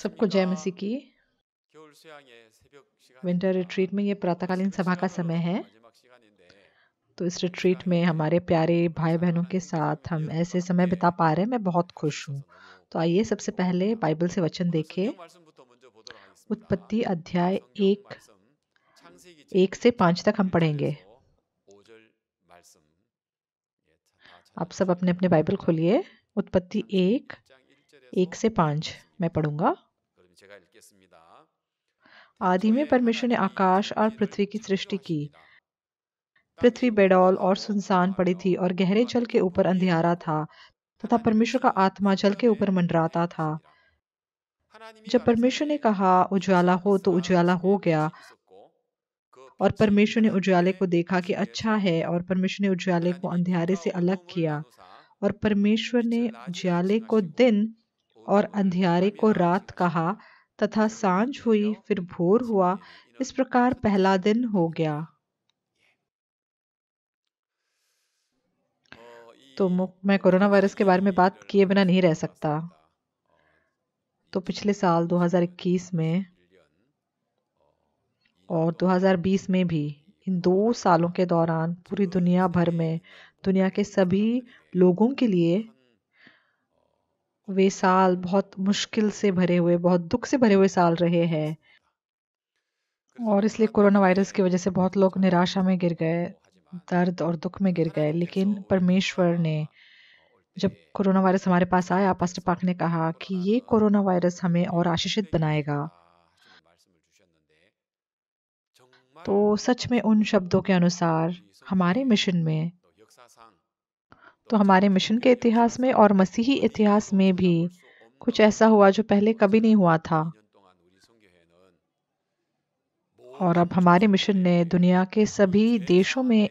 सबको जय मसीह की विंटर रिट्रीट में ये प्रातःकालीन सभा का समय है तो इस रिट्रीट में हमारे प्यारे भाई बहनों के साथ हम ऐसे समय बिता पा रहे हैं मैं बहुत खुश हूँ तो आइए सबसे पहले बाइबल से वचन देखें उत्पत्ति अध्याय एक एक से पाँच तक हम पढ़ेंगे आप सब अपने अपने बाइबल खोलिए उत्पत्ति एक एक से पाँच मैं पढ़ूंगा आदि में परमेश्वर ने आकाश और पृथ्वी की सृष्टि की पृथ्वी बेडौल और सुनसान पड़ी थी और गहरे जल के ऊपर अंधियारा था तथा परमेश्वर का आत्मा जल के ऊपर मंडराता था जब परमेश्वर ने कहा उजाला हो तो उजाला हो गया और परमेश्वर ने उजाले को देखा कि अच्छा है और परमेश्वर ने उजाले को अंधेरे से अलग किया और परमेश्वर ने उजाले को दिन और अंधियारे को रात कहा तथा सांझ हुई फिर भोर हुआ इस प्रकार पहला दिन हो गया तो मैं कोरोना वायरस के बारे में बात किए बिना नहीं रह सकता तो पिछले साल 2021 में और 2020 में भी इन दो सालों के दौरान पूरी दुनिया भर में दुनिया के सभी लोगों के लिए वे साल बहुत मुश्किल से भरे हुए बहुत दुख से भरे हुए साल रहे हैं और इसलिए कोरोना वायरस की वजह से बहुत लोग निराशा में गिर गए दर्द और दुख में गिर गए लेकिन परमेश्वर ने जब कोरोना वायरस हमारे पास आया पास्टर पाक ने कहा कि ये कोरोना वायरस हमें और आशीषित बनाएगा तो सच में उन शब्दों के अनुसार हमारे मिशन में तो हमारे मिशन के इतिहास में और मसीही इतिहास में भी कुछ ऐसा हुआ जो पहले कभी नहीं हुआ था और अब हमारे मिशन ने दुनिया के सभी देशों में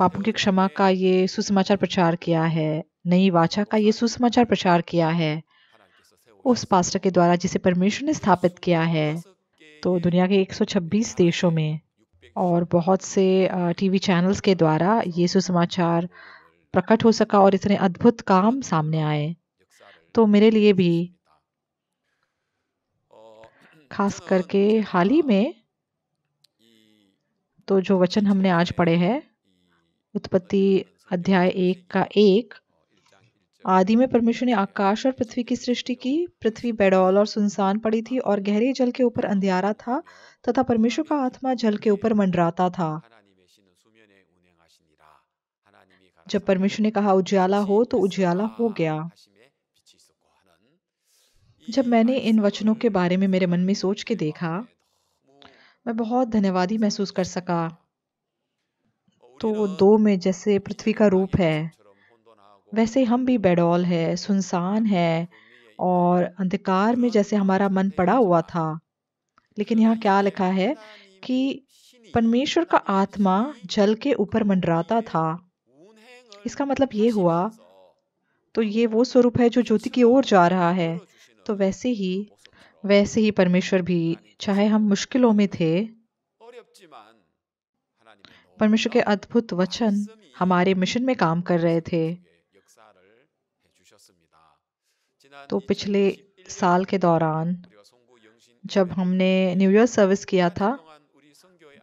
पापों की क्षमा का ये सुसमाचार प्रचार किया है नई वाचा का ये सुसमाचार प्रचार किया है उस पास्टर के द्वारा जिसे परमेश्वर ने स्थापित किया है तो दुनिया के 126 देशों में और बहुत से टीवी चैनल्स के द्वारा ये सुसमाचार प्रकट हो सका और इतने अद्भुत काम सामने आए तो मेरे लिए भी खास करके हाल ही में तो जो वचन हमने आज पढ़े हैं उत्पत्ति अध्याय एक का एक आदि में परमेश्वर ने आकाश और पृथ्वी की सृष्टि की पृथ्वी बेडौल और सुनसान पड़ी थी और गहरे जल के ऊपर अंधियारा था तथा परमेश्वर का आत्मा जल के ऊपर मंडराता था जब परमेश्वर ने कहा उज्याला हो तो उज्याला हो गया जब मैंने इन वचनों के बारे में मेरे मन में सोच के देखा मैं बहुत धन्यवादी महसूस कर सका तो दो में जैसे पृथ्वी का रूप है वैसे हम भी बेडौल है सुनसान है और अंधकार में जैसे हमारा मन पड़ा हुआ था लेकिन यहाँ क्या लिखा है कि परमेश्वर का आत्मा जल के ऊपर मंडराता था इसका मतलब ये हुआ तो ये वो स्वरूप है जो ज्योति की ओर जा रहा है तो वैसे ही वैसे ही परमेश्वर भी चाहे हम मुश्किलों में थे परमेश्वर के अद्भुत वचन हमारे मिशन में काम कर रहे थे तो पिछले साल के दौरान जब हमने न्यू ईयर सर्विस किया था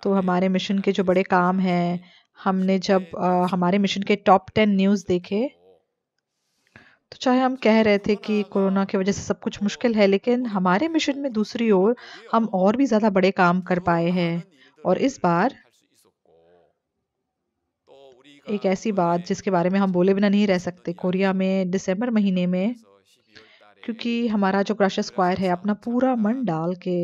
तो हमारे मिशन के जो बड़े काम हैं हमने जब आ, हमारे मिशन के टॉप टेन न्यूज़ देखे तो चाहे हम कह रहे थे कि कोरोना की वजह से सब कुछ मुश्किल है लेकिन हमारे मिशन में दूसरी ओर हम और भी ज़्यादा बड़े काम कर पाए हैं और इस बार एक ऐसी बात जिसके बारे में हम बोले बिना नहीं रह सकते कोरिया में दिसंबर महीने में क्योंकि हमारा जो क्रश स्क्वायर है अपना पूरा मन डाल के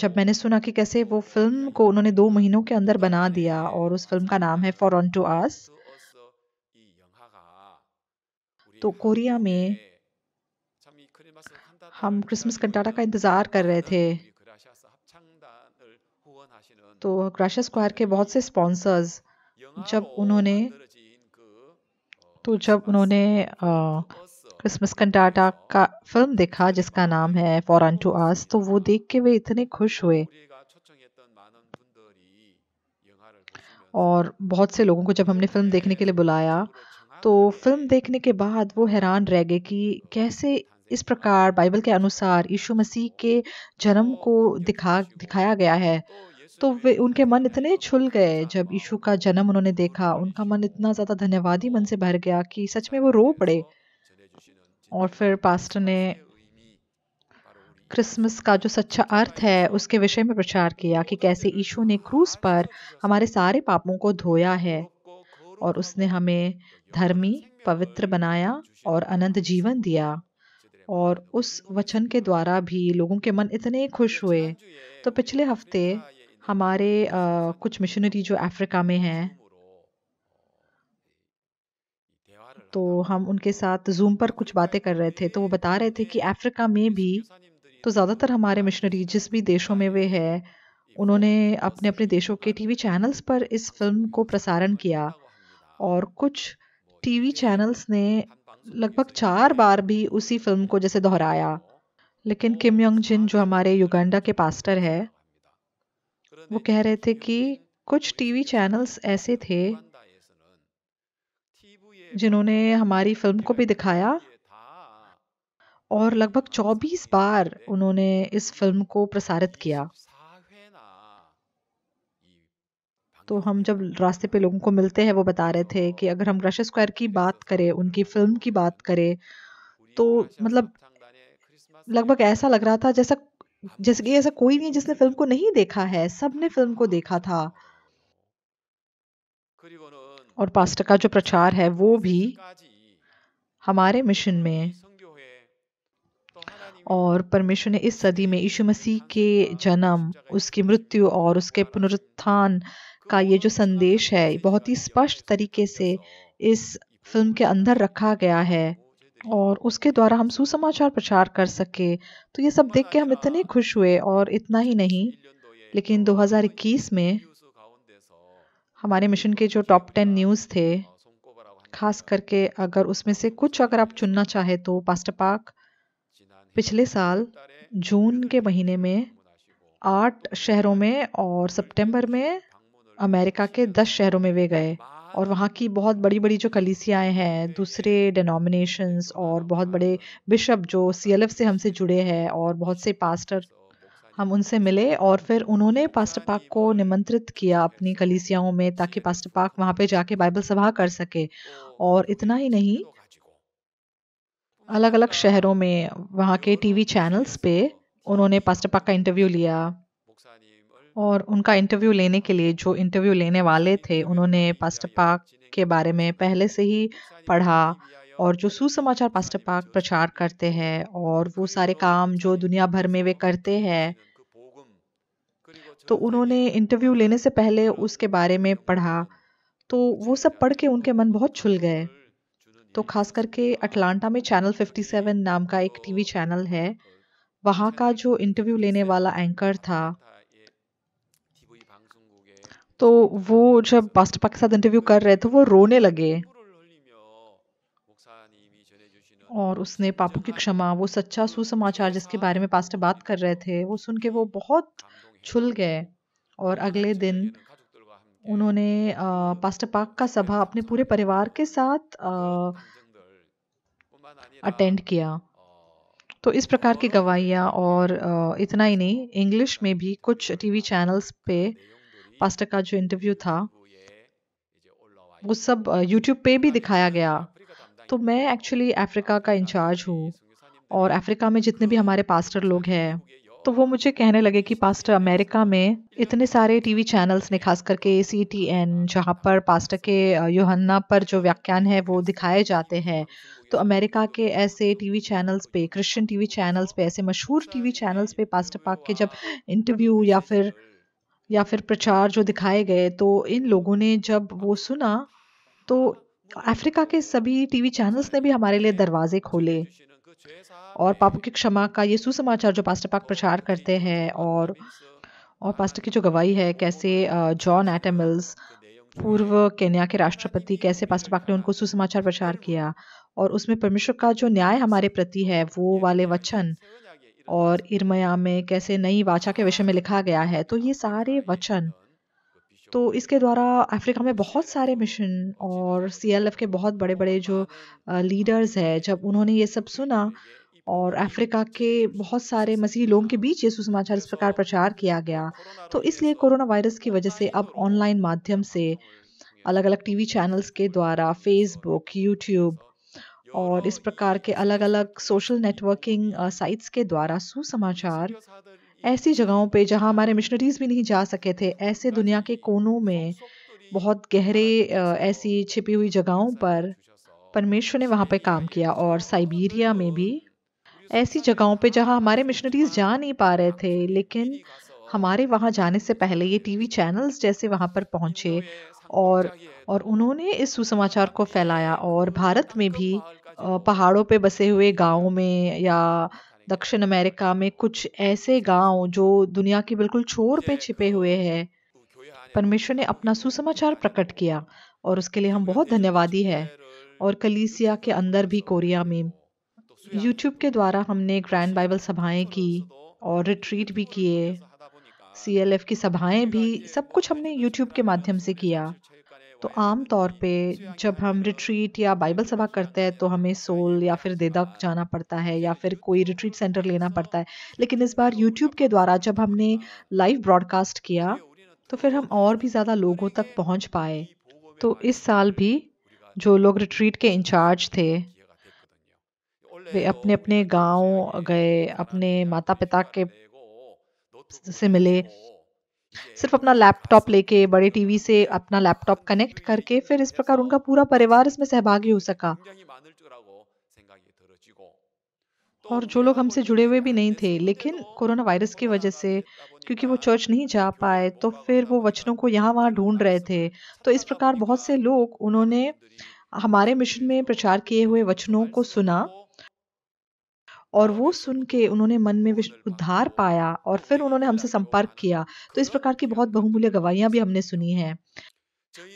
जब मैंने सुना कि कैसे वो फिल्म को उन्होंने दो महीनों के अंदर बना दिया और उस फिल्म का नाम है फॉर ऑन टू आस तो कोरिया में हम क्रिसमस कंटाटा का इंतज़ार कर रहे थे तो क्राशा स्क्वायर के बहुत से स्पॉन्सर्स जब उन्होंने तो जब उन्होंने आ, क्रिसमस कंटाटा का फिल्म देखा जिसका नाम है फॉर अन टू आस तो वो देख के वे इतने खुश हुए और बहुत से लोगों को जब हमने फिल्म देखने के लिए बुलाया तो फिल्म देखने के बाद वो हैरान रह गए कि कैसे इस प्रकार बाइबल के अनुसार यीशु मसीह के जन्म को दिखा दिखाया गया है तो वे उनके मन इतने छुल गए जब यीशु का जन्म उन्होंने देखा उनका मन इतना ज़्यादा धन्यवादी मन से भर गया कि सच में वो रो पड़े और फिर पास्टर ने क्रिसमस का जो सच्चा अर्थ है उसके विषय में प्रचार किया कि कैसे ईशु ने क्रूस पर हमारे सारे पापों को धोया है और उसने हमें धर्मी पवित्र बनाया और अनंत जीवन दिया और उस वचन के द्वारा भी लोगों के मन इतने खुश हुए तो पिछले हफ्ते हमारे आ, कुछ मिशनरी जो अफ्रीका में हैं तो हम उनके साथ जूम पर कुछ बातें कर रहे थे तो वो बता रहे थे कि अफ्रीका में भी तो ज़्यादातर हमारे मिशनरी जिस भी देशों में वे है उन्होंने अपने अपने देशों के टीवी चैनल्स पर इस फिल्म को प्रसारण किया और कुछ टीवी चैनल्स ने लगभग चार बार भी उसी फिल्म को जैसे दोहराया लेकिन किम योंग जिन जो हमारे युगांडा के पास्टर है वो कह रहे थे कि कुछ टीवी चैनल्स ऐसे थे जिन्होंने हमारी फिल्म को भी दिखाया और लगभग 24 बार उन्होंने इस फिल्म को प्रसारित किया तो हम जब रास्ते पे लोगों को मिलते हैं वो बता रहे थे कि अगर हम रश स्क्वायर की बात करें उनकी फिल्म की बात करें तो मतलब लगभग ऐसा लग रहा था जैसा जैसे कि ऐसा कोई नहीं जिसने फिल्म को नहीं देखा है सबने फिल्म को देखा था और पास्टर का जो प्रचार है वो भी हमारे मिशन में और परमेश्वर ने इस सदी में यीशु मसीह के जन्म उसकी मृत्यु और उसके पुनरुत्थान का ये जो संदेश है बहुत ही स्पष्ट तरीके से इस फिल्म के अंदर रखा गया है और उसके द्वारा हम सुसमाचार प्रचार कर सके तो ये सब देख के हम इतने खुश हुए और इतना ही नहीं लेकिन 2021 में हमारे मिशन के जो टॉप टेन न्यूज़ थे खास करके अगर उसमें से कुछ अगर आप चुनना चाहे तो पास्टर पाक पिछले साल जून के महीने में आठ शहरों में और सितंबर में अमेरिका के दस शहरों में वे गए और वहाँ की बहुत बड़ी बड़ी जो कलीसियाएं हैं दूसरे डिनोमिनेशंस और बहुत बड़े बिशप जो सीएलएफ से हमसे जुड़े हैं और बहुत से पास्टर हम उनसे मिले और फिर उन्होंने पास्टर पाक को निमंत्रित किया अपनी कलीसियाओं में ताकि पास्टर पाक वहां पे जाके बाइबल सभा कर सके और इतना ही नहीं अलग अलग शहरों में वहाँ के टीवी चैनल्स पे उन्होंने पास्टर पाक का इंटरव्यू लिया और उनका इंटरव्यू लेने के लिए जो इंटरव्यू लेने वाले थे उन्होंने पास्टर पाक के बारे में पहले से ही पढ़ा और जो सुसमाचार पास्टर पाक प्रचार करते हैं और वो सारे काम जो दुनिया भर में वे करते हैं तो उन्होंने इंटरव्यू लेने से पहले उसके बारे में पढ़ा तो वो सब पढ़ के उनके मन बहुत छुल गए तो खास करके अटलांटा में चैनल 57 नाम का एक टीवी चैनल है वहाँ का जो इंटरव्यू लेने वाला एंकर था तो वो जब पास्टर पाक के साथ इंटरव्यू कर रहे थे वो रोने लगे और उसने पापू की क्षमा वो सच्चा सुसमाचार जिसके बारे में पास्टर बात कर रहे थे वो सुन के वो बहुत छुल गए और अगले दिन उन्होंने पास्टर पाक का सभा अपने पूरे परिवार के साथ अटेंड किया तो इस प्रकार की गवाहियाँ और इतना ही नहीं इंग्लिश में भी कुछ टीवी चैनल्स पे पास्टर का जो इंटरव्यू था वो सब यूट्यूब पे भी दिखाया गया तो मैं एक्चुअली अफ्रीका का इंचार्ज हूँ और अफ्रीका में जितने भी हमारे पास्टर लोग हैं तो वो मुझे कहने लगे कि पास्टर अमेरिका में इतने सारे टीवी चैनल्स ने खास करके सी टी एन जहाँ पर पास्टर के योहन्ना पर जो व्याख्यान है वो दिखाए जाते हैं तो अमेरिका के ऐसे टीवी चैनल्स पे क्रिश्चियन टीवी चैनल्स पे ऐसे मशहूर टीवी चैनल्स पे पास्टर पाक के जब इंटरव्यू या फिर या फिर प्रचार जो दिखाए गए तो इन लोगों ने जब वो सुना तो अफ्रीका के सभी टीवी चैनल्स ने भी हमारे लिए दरवाजे खोले और पापों की क्षमा का ये सुसमाचार जो पास्टर पाक प्रचार करते हैं और और पास्टर की जो गवाही है कैसे जॉन एटमिल्स पूर्व केन्या के राष्ट्रपति कैसे पास्टर पाक ने उनको सुसमाचार प्रचार किया और उसमें परमेश्वर का जो न्याय हमारे प्रति है वो वाले वचन और इरमया में कैसे नई वाचा के विषय में लिखा गया है तो ये सारे वचन तो इसके द्वारा अफ्रीका में बहुत सारे मिशन और सीएलएफ के बहुत बड़े बड़े जो लीडर्स है जब उन्होंने ये सब सुना और अफ्रीका के बहुत सारे मसीही लोगों के बीच ये सुसमाचार इस प्रकार प्रचार किया गया तो इसलिए कोरोना वायरस की वजह से अब ऑनलाइन माध्यम से अलग अलग टीवी चैनल्स के द्वारा फेसबुक यूट्यूब और इस प्रकार के अलग अलग सोशल नेटवर्किंग साइट्स के द्वारा सुसमाचार ऐसी जगहों पे जहाँ हमारे मिशनरीज भी नहीं जा सके थे ऐसे दुनिया के कोनों में बहुत गहरे ऐसी छिपी हुई जगहों पर परमेश्वर ने वहाँ पे काम किया और साइबीरिया में भी ऐसी जगहों पे जहाँ हमारे मिशनरीज जा नहीं पा रहे थे लेकिन हमारे वहाँ जाने से पहले ये टीवी चैनल्स जैसे वहाँ पर पहुँचे और और उन्होंने इस सुसमाचार को फैलाया और भारत में भी पहाड़ों पे बसे हुए गाँव में या दक्षिण अमेरिका में कुछ ऐसे गांव जो दुनिया के बिल्कुल छोर पे छिपे हुए हैं परमेश्वर ने अपना सुसमाचार प्रकट किया और उसके लिए हम बहुत धन्यवादी है और कलीसिया के अंदर भी कोरिया में यूट्यूब के द्वारा हमने ग्रैंड बाइबल सभाएं की और रिट्रीट भी किए सी की सभाएं भी सब कुछ हमने यूट्यूब के माध्यम से किया तो आम तौर पे जब हम रिट्रीट या बाइबल सभा करते हैं तो हमें सोल या फिर देदक जाना पड़ता है या फिर कोई रिट्रीट सेंटर लेना पड़ता है लेकिन इस बार यूट्यूब के द्वारा जब हमने लाइव ब्रॉडकास्ट किया तो फिर हम और भी ज़्यादा लोगों तक पहुंच पाए तो इस साल भी जो लोग रिट्रीट के इंचार्ज थे वे अपने अपने गांव गए अपने माता पिता के से मिले सिर्फ अपना लैपटॉप लेके बड़े टीवी से अपना लैपटॉप कनेक्ट करके फिर इस प्रकार उनका पूरा परिवार इसमें सहभागी हो सका तो तो और जो लोग हमसे जुड़े हुए भी नहीं थे लेकिन तो कोरोना वायरस की वजह से क्योंकि वो चर्च नहीं जा पाए तो फिर वो वचनों को यहाँ वहाँ ढूंढ रहे थे तो इस प्रकार बहुत से लोग उन्होंने हमारे मिशन में प्रचार किए हुए वचनों को सुना और वो सुन के उन्होंने मन में उद्धार पाया और फिर उन्होंने हमसे संपर्क किया तो इस प्रकार की बहुत बहुमूल्य गवाहियां भी हमने सुनी हैं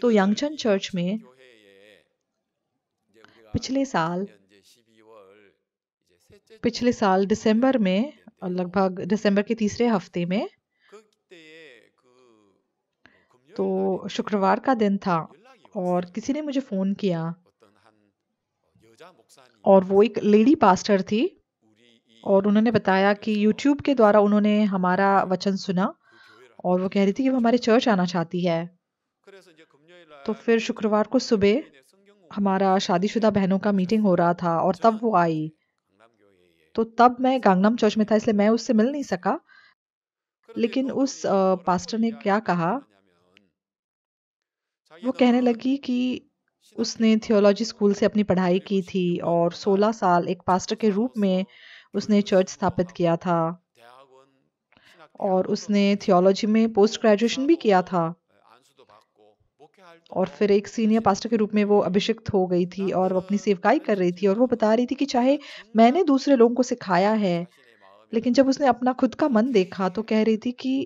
तो यांगचन चर्च में पिछले साल पिछले साल दिसंबर में लगभग दिसंबर के तीसरे हफ्ते में तो शुक्रवार का दिन था और किसी ने मुझे फ़ोन किया और वो एक लेडी पास्टर थी और उन्होंने बताया कि यूट्यूब के द्वारा उन्होंने हमारा वचन सुना और वो कह रही थी कि वो हमारे चर्च आना चाहती है तो फिर शुक्रवार को सुबह हमारा शादीशुदा बहनों का मीटिंग हो रहा था और तब वो आई तो तब मैं गांगनाम चर्च में था इसलिए मैं उससे मिल नहीं सका लेकिन उस पास्टर ने क्या कहा वो कहने लगी कि उसने थियोलॉजी स्कूल से अपनी पढ़ाई की थी और 16 साल एक पास्टर के रूप में उसने चर्च स्थापित किया था और उसने थियोलॉजी में पोस्ट ग्रेजुएशन भी किया था और फिर एक सीनियर पास्टर के रूप में वो अभिषिक्त हो गई थी और वो अपनी सेवकाई कर रही थी और वो बता रही थी कि चाहे मैंने दूसरे लोगों को सिखाया है लेकिन जब उसने अपना खुद का मन देखा तो कह रही थी कि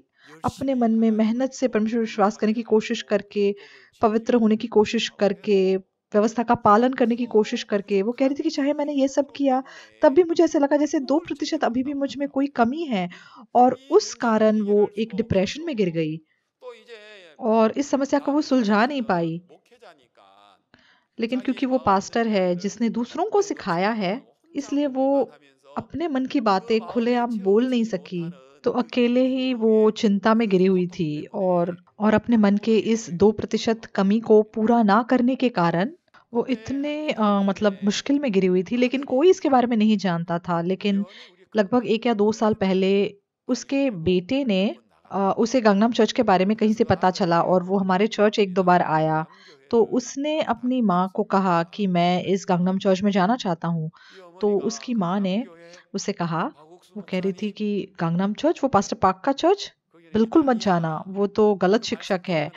अपने मन में मेहनत से परमेश्वर विश्वास करने की कोशिश करके पवित्र होने की कोशिश करके व्यवस्था का पालन करने की कोशिश करके वो कह रही थी कि चाहे मैंने ये सब किया तब भी मुझे ऐसा लगा जैसे दो प्रतिशत अभी भी मुझ में कोई कमी है और उस कारण वो एक डिप्रेशन में गिर गई और इस समस्या को वो सुलझा नहीं पाई लेकिन क्योंकि वो पास्टर है जिसने दूसरों को सिखाया है इसलिए वो अपने मन की बातें खुलेआम बोल नहीं सकी तो अकेले ही वो चिंता में गिरी हुई थी और और अपने मन के इस दो प्रतिशत कमी को पूरा ना करने के कारण वो हम्म। इतने आ, मतलब मुश्किल में गिरी हुई थी लेकिन कोई इसके बारे में नहीं जानता था लेकिन लगभग एक या दो साल पहले उसके बेटे ने आ, उसे गंगनाम चर्च के बारे में कहीं से पता चला और वो हमारे चर्च एक दो बार आया। तो उसने अपनी माँ को कहा कि मैं इस गंगनाम चर्च में जाना चाहता हूँ। तो उसकी माँ ने उसे कहा वो कह रही थी कि गंगनाम चर्च? वो पास्टर पाक का चर्च? बिल्कुल मत जाना, वो तो गलत शिक्षक है।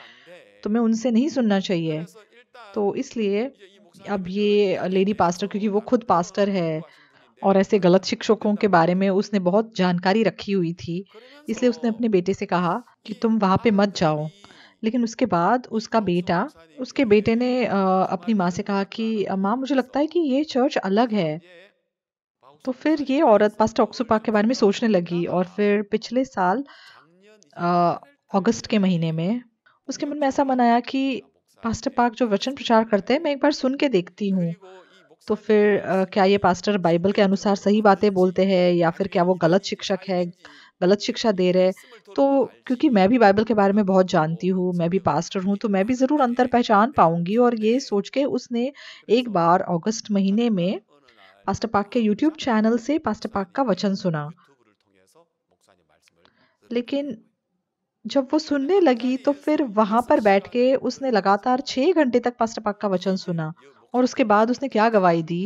तुम्हें उनसे नहीं सुनना चाहिए। तो इसलिए अब ये लेडी पास्टर क्योंकि वो खुद पास्टर है और ऐसे गलत शिक्षकों के बारे में उसने बहुत जानकारी रखी हुई थी इसलिए उसने अपने बेटे से कहा कि तुम वहाँ पे मत जाओ लेकिन उसके बाद उसका बेटा उसके बेटे ने अपनी माँ से कहा कि माँ मुझे लगता है कि ये चर्च अलग है तो फिर ये औरत पास्टर ऑक्सुपा के बारे में सोचने लगी और फिर पिछले साल अगस्त के महीने में उसके मन में ऐसा मनाया कि पास्टर पाक जो वचन प्रचार करते हैं मैं एक बार सुन के देखती हूँ तो फिर आ, क्या ये पास्टर बाइबल के अनुसार सही बातें बोलते हैं या फिर क्या वो गलत शिक्षक है गलत शिक्षा दे रहे तो क्योंकि मैं भी बाइबल के बारे में बहुत जानती हूँ मैं भी पास्टर हूँ तो मैं भी ज़रूर अंतर पहचान पाऊंगी और ये सोच के उसने एक बार अगस्त महीने में पास्टर पाक के यूट्यूब चैनल से पास्टर पाक का वचन सुना लेकिन जब वो सुनने लगी तो फिर वहां पर बैठ के उसने लगातार छह घंटे तक पास्टर पाक का वचन सुना और उसके बाद उसने क्या गवाही दी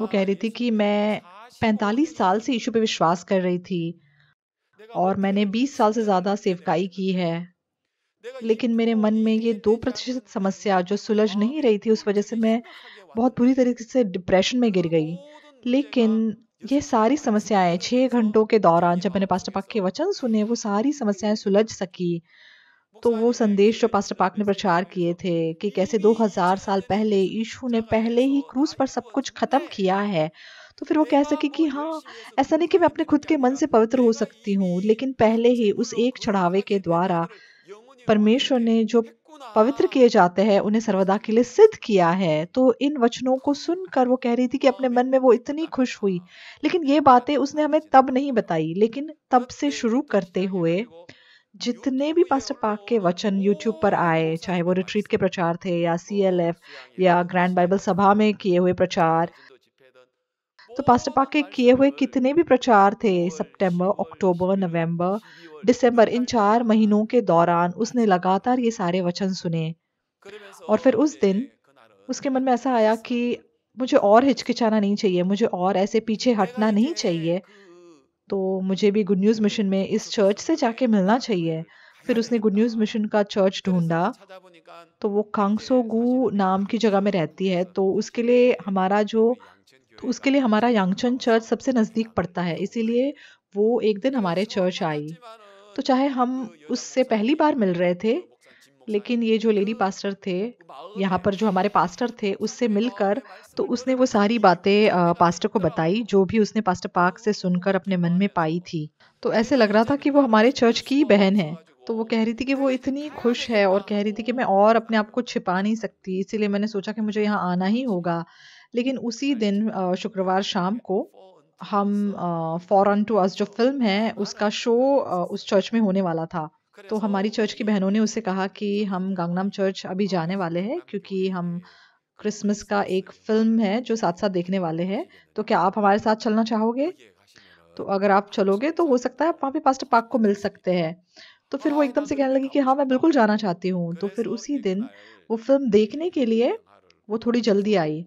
वो कह रही थी कि मैं 45 साल से यीशु पे विश्वास कर रही थी और मैंने 20 साल से ज़्यादा सेवकाई की है लेकिन मेरे मन में ये दो प्रतिशत समस्या जो सुलझ नहीं रही थी उस वजह से मैं बहुत बुरी तरीके से डिप्रेशन में गिर गई लेकिन ये सारी समस्याएं छह घंटों के दौरान जब मैंने पास्टर पाक के वचन सुने वो सारी समस्याएं सुलझ सकी तो वो संदेश जो पास्टर पाक ने प्रचार किए थे कि कैसे 2000 साल पहले यीशु ने पहले ही क्रूस पर सब कुछ खत्म किया है तो फिर वो कह सके कि हाँ ऐसा नहीं कि मैं अपने खुद के मन से पवित्र हो सकती हूँ लेकिन पहले ही उस एक चढ़ावे के द्वारा परमेश्वर ने जो पवित्र किए जाते हैं उन्हें सर्वदा के लिए सिद्ध किया है तो इन वचनों को सुनकर वो कह रही थी कि अपने मन में वो इतनी खुश हुई लेकिन ये बातें उसने हमें तब नहीं बताई लेकिन तब से शुरू करते हुए जितने भी पास्टर पाक के वचन यूट्यूब पर आए चाहे वो रिट्रीट के प्रचार थे या सी या ग्रैंड बाइबल सभा में किए हुए प्रचार तो पास्टर पाक के किए हुए कितने भी प्रचार थे सितंबर, अक्टूबर नवंबर, दिसंबर इन चार महीनों के दौरान उसने लगातार ये सारे वचन सुने और फिर उस दिन उसके मन में ऐसा आया कि मुझे और हिचकिचाना नहीं चाहिए मुझे और ऐसे पीछे हटना नहीं चाहिए तो मुझे भी गुड न्यूज़ मिशन में इस चर्च से जाके मिलना चाहिए फिर उसने गुड न्यूज़ मिशन का चर्च ढूंढा तो वो कांगसोगू नाम की जगह में रहती है तो उसके लिए हमारा जो तो उसके लिए हमारा यांगचन चर्च सबसे नज़दीक पड़ता है इसीलिए वो एक दिन हमारे चर्च आई तो चाहे हम तो उससे पहली बार मिल रहे थे तो लेकिन ये जो लेडी तो पास्टर थे यहाँ पर जो हमारे पास्टर थे उससे मिलकर तो उसने वो सारी बातें पास्टर को बताई जो भी उसने पास्टर पार्क से सुनकर अपने मन में पाई थी तो ऐसे लग रहा था कि वो हमारे चर्च की बहन है तो वो कह रही थी कि वो इतनी हाँ, खुश है और कह रही थी कि मैं और अपने आप को छिपा नहीं सकती इसीलिए मैंने सोचा कि मुझे यहाँ आना ही होगा लेकिन उसी दिन शुक्रवार शाम को हम फॉरन टू अस जो फिल्म है उसका शो उस चर्च में होने वाला था तो हमारी चर्च की बहनों ने उसे कहा कि हम गंगनाम चर्च अभी जाने वाले हैं क्योंकि हम क्रिसमस का एक फिल्म है जो साथ साथ देखने वाले हैं तो क्या आप हमारे साथ चलना चाहोगे हाँ, तो अगर आप चलोगे तो हो सकता है आप वहाँ पे पास्टर पाक को मिल सकते हैं तो फिर वो हाँ, एकदम से तो कहने लगी कि हाँ मैं बिल्कुल जाना चाहती हूँ तो फिर उसी दिन वो फिल्म देखने के लिए वो थोड़ी जल्दी आई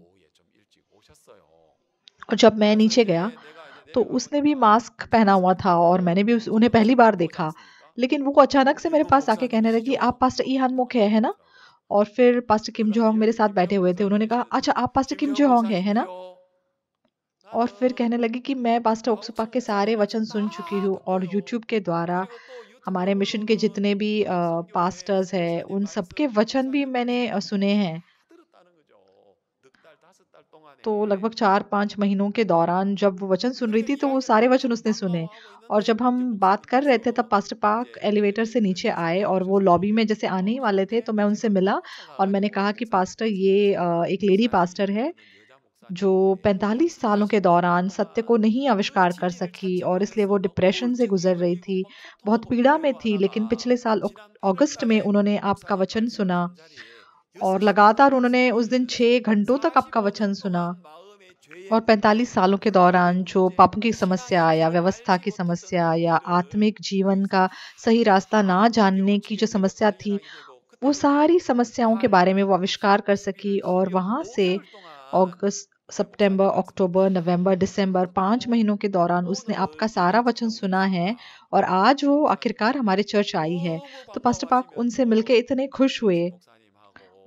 और जब मैं नीचे गया तो उसने भी मास्क पहना हुआ था और मैंने भी उन्हें पहली बार देखा लेकिन वो अचानक से मेरे पास आके कहने लगी आप पास्टर ई हान है, है ना और फिर पास्टर किम जोहोंग मेरे साथ बैठे हुए थे उन्होंने कहा अच्छा आप पास्टर किम जोहोंग है, है ना और फिर कहने लगी कि मैं पास्टर ओक्सुपा के सारे वचन सुन चुकी हूँ और यूट्यूब के द्वारा हमारे मिशन के जितने भी पास्टर्स हैं उन सबके वचन भी मैंने सुने हैं तो लगभग चार पाँच महीनों के दौरान जब वो वचन सुन रही थी तो वो सारे वचन उसने सुने और जब हम बात कर रहे थे तब पास्टर पाक एलिवेटर से नीचे आए और वो लॉबी में जैसे आने ही वाले थे तो मैं उनसे मिला और मैंने कहा कि पास्टर ये एक लेडी पास्टर है जो 45 सालों के दौरान सत्य को नहीं आविष्कार कर सकी और इसलिए वो डिप्रेशन से गुजर रही थी बहुत पीड़ा में थी लेकिन पिछले साल अगस्त में उन्होंने आपका वचन सुना और लगातार उन्होंने उस दिन छह घंटों तक आपका वचन सुना और 45 सालों के दौरान जो पापों की समस्या या व्यवस्था की समस्या या आत्मिक जीवन का सही रास्ता ना जानने की जो समस्या थी वो सारी समस्याओं के बारे में वो आविष्कार कर सकी और वहाँ से अगस्त सितंबर, अक्टूबर नवंबर दिसंबर पांच महीनों के दौरान उसने आपका सारा वचन सुना है और आज वो आखिरकार हमारे चर्च आई है तो पास्टर पाक उनसे मिलकर इतने खुश हुए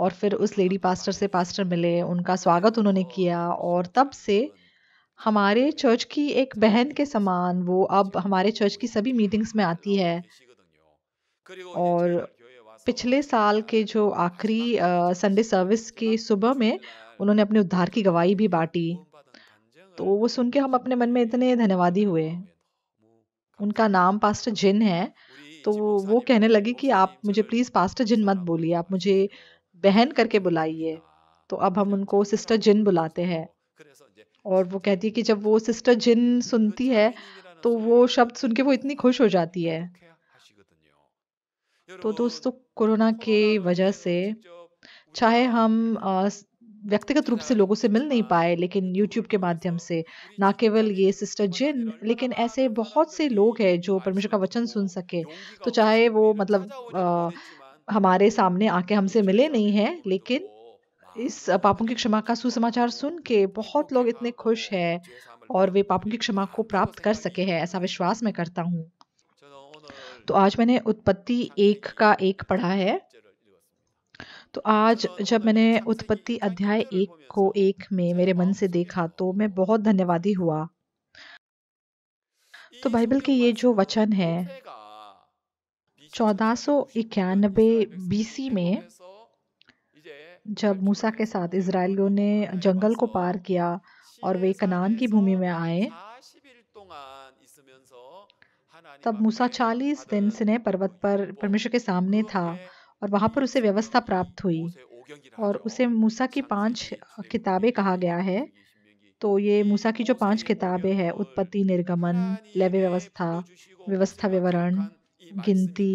और फिर उस लेडी पास्टर से पास्टर मिले उनका स्वागत उन्होंने किया और तब से हमारे चर्च की एक बहन के समान वो अब हमारे चर्च की सभी मीटिंग्स में आती है और पिछले साल के जो आखिरी संडे सर्विस की सुबह में उन्होंने अपने उद्धार की गवाही भी बांटी तो वो सुन के हम अपने मन में इतने धन्यवादी हुए उनका नाम पास्टर जिन है तो वो कहने लगी कि आप मुझे प्लीज़ पास्टर जिन मत बोलिए आप मुझे बहन करके बुलाइए तो अब हम उनको सिस्टर जिन बुलाते हैं और वो कहती है कि जब वो सिस्टर जिन सुनती है तो वो शब्द सुन के वो इतनी खुश हो जाती है तो दोस्तों कोरोना के वजह से चाहे हम व्यक्तिगत रूप से लोगों से मिल नहीं पाए लेकिन YouTube के माध्यम से ना केवल ये सिस्टर जिन लेकिन ऐसे बहुत से लोग हैं जो परमेश्वर का वचन सुन सके तो चाहे वो मतलब हमारे सामने आके हमसे मिले नहीं हैं लेकिन इस पापों की क्षमा का सुसमाचार सुन के बहुत लोग इतने खुश हैं और वे पापों की क्षमा को प्राप्त कर सके हैं ऐसा विश्वास मैं करता हूँ तो आज मैंने उत्पत्ति एक का एक पढ़ा है तो आज जब मैंने उत्पत्ति अध्याय एक को एक में मेरे मन से देखा तो मैं बहुत धन्यवादी हुआ तो बाइबल के ये जो वचन है चौदह सौ बीसी में जब मूसा के साथ इसराइलियों ने जंगल को पार किया और वे कनान की भूमि में आए तब मूसा चालीस दिन सिने पर्वत पर परमेश्वर के सामने था और वहां पर उसे व्यवस्था प्राप्त हुई और उसे मूसा की पांच किताबें कहा गया है तो ये मूसा की जो पांच किताबें हैं उत्पत्ति निर्गमन लैव्य व्यवस्था व्यवस्था विवरण गिनती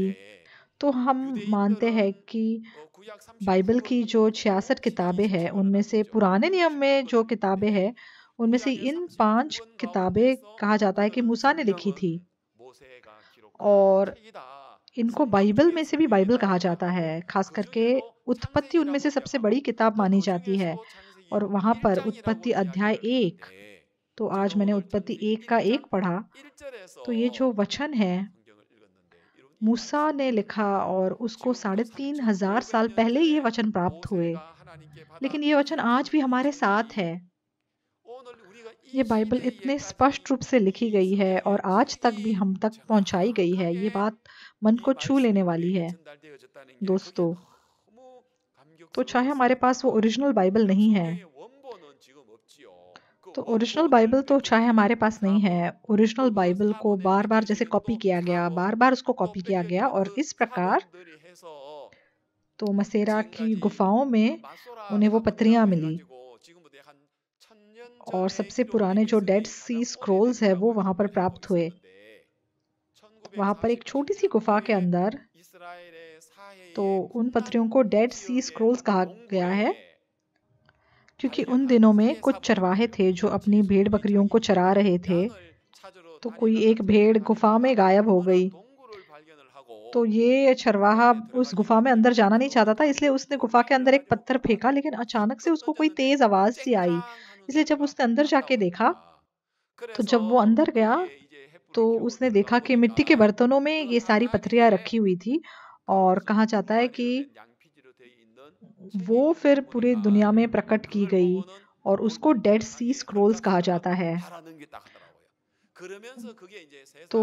तो हम मानते हैं कि बाइबल की जो छियासठ किताबें हैं उनमें से पुराने नियम में जो किताबें हैं उनमें से इन पांच किताबें कहा जाता है कि मूसा ने लिखी थी और इनको बाइबल में से भी बाइबल कहा जाता है खास करके उत्पत्ति उनमें से मतलब सबसे बड़ी किताब मानी जाती है और वहाँ पर उत्पत्ति अध्याय एक तो आज मैंने उत्पत्ति एक का एक पढ़ा तो ये जो वचन है मूसा ने लिखा और उसको साढ़े तीन हजार साल पहले ये वचन प्राप्त हुए लेकिन ये वचन आज भी हमारे साथ है ये बाइबल इतने स्पष्ट रूप से लिखी गई है और आज तक भी हम तक पहुंचाई गई है ये बात मन को छू लेने वाली है दोस्तों तो चाहे हमारे पास वो ओरिजिनल बाइबल नहीं है तो ओरिजिनल बाइबल तो चाहे हमारे पास नहीं है ओरिजिनल बाइबल को बार बार जैसे कॉपी किया गया बार बार उसको कॉपी किया गया और इस प्रकार तो मसेरा की गुफाओं में उन्हें वो पत्रियाँ मिली और सबसे पुराने जो डेड सी स्क्रोल्स है वो वहाँ पर प्राप्त हुए वहाँ पर एक छोटी सी गुफा के अंदर तो उन पत्रियों को डेड सी स्क्रोल्स कहा गया है क्योंकि उन दिनों में कुछ चरवाहे थे जो अपनी भेड़ बकरियों को चरा रहे थे तो कोई एक भेड़ गुफा में गायब हो गई तो ये चरवाहा उस गुफा में अंदर जाना नहीं चाहता था इसलिए उसने गुफा के अंदर एक पत्थर फेंका लेकिन अचानक से उसको कोई तेज आवाज सी आई इसलिए जब उसने अंदर जाके देखा तो जब वो अंदर गया तो उसने देखा कि मिट्टी के बर्तनों में ये सारी पथरिया रखी हुई थी और कहा जाता है कि वो फिर पूरी दुनिया में प्रकट की गई और उसको डेड सी स्क्रोल्स कहा जाता है तो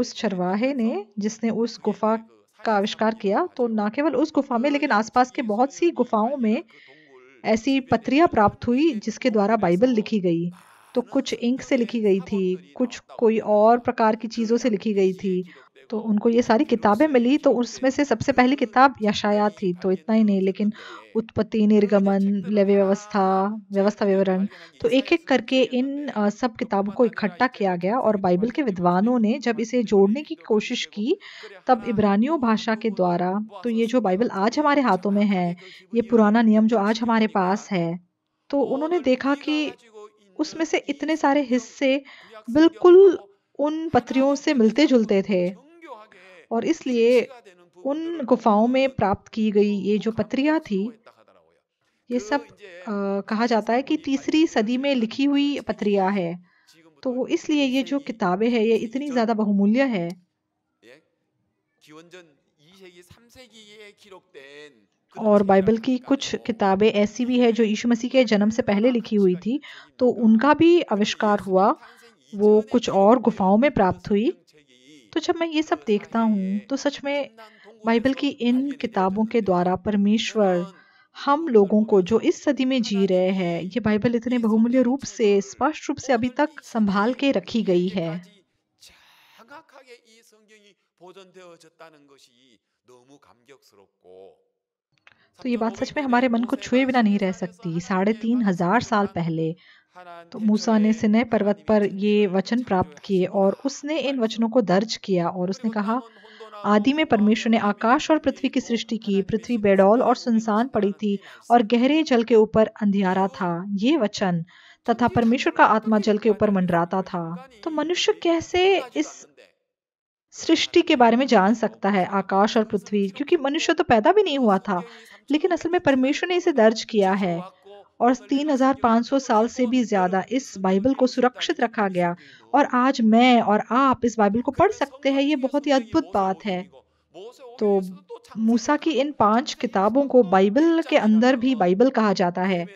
उस चरवाहे ने जिसने उस गुफा का आविष्कार किया तो ना केवल उस गुफा में लेकिन आसपास के बहुत सी गुफाओं में ऐसी पत्रियां प्राप्त हुई जिसके द्वारा बाइबल लिखी गई तो कुछ इंक से लिखी गई थी कुछ कोई और प्रकार की चीज़ों से लिखी गई थी तो उनको ये सारी किताबें मिली तो उसमें से सबसे पहली किताब यशाया थी तो इतना ही नहीं लेकिन उत्पत्ति निर्गमन लव्य व्यवस्था व्यवस्था विवरण तो एक एक करके इन सब किताबों को इकट्ठा किया गया और बाइबल के विद्वानों ने जब इसे जोड़ने की कोशिश की तब इब्रानियों भाषा के द्वारा तो ये जो बाइबल आज हमारे हाथों में है ये पुराना नियम जो आज हमारे पास है तो उन्होंने देखा कि उसमें से इतने सारे हिस्से बिल्कुल उन पत्रियों से मिलते जुलते थे और इसलिए उन गुफाओं में प्राप्त की गई ये जो पत्रिया थी ये सब आ, कहा जाता है कि तीसरी सदी में लिखी हुई पत्रिया है तो इसलिए ये जो किताबें हैं ये इतनी ज़्यादा बहुमूल्य है और बाइबल की कुछ किताबें ऐसी भी है जो यीशु मसीह के जन्म से पहले लिखी हुई थी तो उनका भी आविष्कार हुआ वो कुछ और गुफाओं में प्राप्त हुई तो जब मैं ये सब देखता हूँ तो सच में बाइबल की इन किताबों के द्वारा परमेश्वर हम लोगों को जो इस सदी में जी रहे हैं ये बाइबल इतने बहुमूल्य रूप से स्पष्ट रूप से अभी तक संभाल के रखी गई है तो ये बात सच में हमारे मन को छुए बिना नहीं रह सकती साढ़े तीन हजार साल पहले तो, तो मूसा ने सिने पर्वत पर ये वचन प्राप्त किए और उसने इन वचनों को दर्ज किया और उसने कहा आदि में परमेश्वर ने आकाश और पृथ्वी की सृष्टि की पृथ्वी बेडौल और सुनसान पड़ी थी और गहरे जल के ऊपर अंधियारा था ये वचन तथा परमेश्वर का आत्मा जल के ऊपर मंडराता था तो मनुष्य कैसे इस सृष्टि के बारे में जान सकता है आकाश और पृथ्वी क्योंकि मनुष्य तो पैदा भी नहीं हुआ था लेकिन असल में परमेश्वर ने इसे दर्ज किया है और 3500 साल से भी ज़्यादा इस बाइबल को सुरक्षित रखा गया और आज मैं और आप इस बाइबल को पढ़ सकते हैं ये बहुत ही अद्भुत बात है तो मूसा की इन पांच किताबों को बाइबल के अंदर भी बाइबल कहा जाता है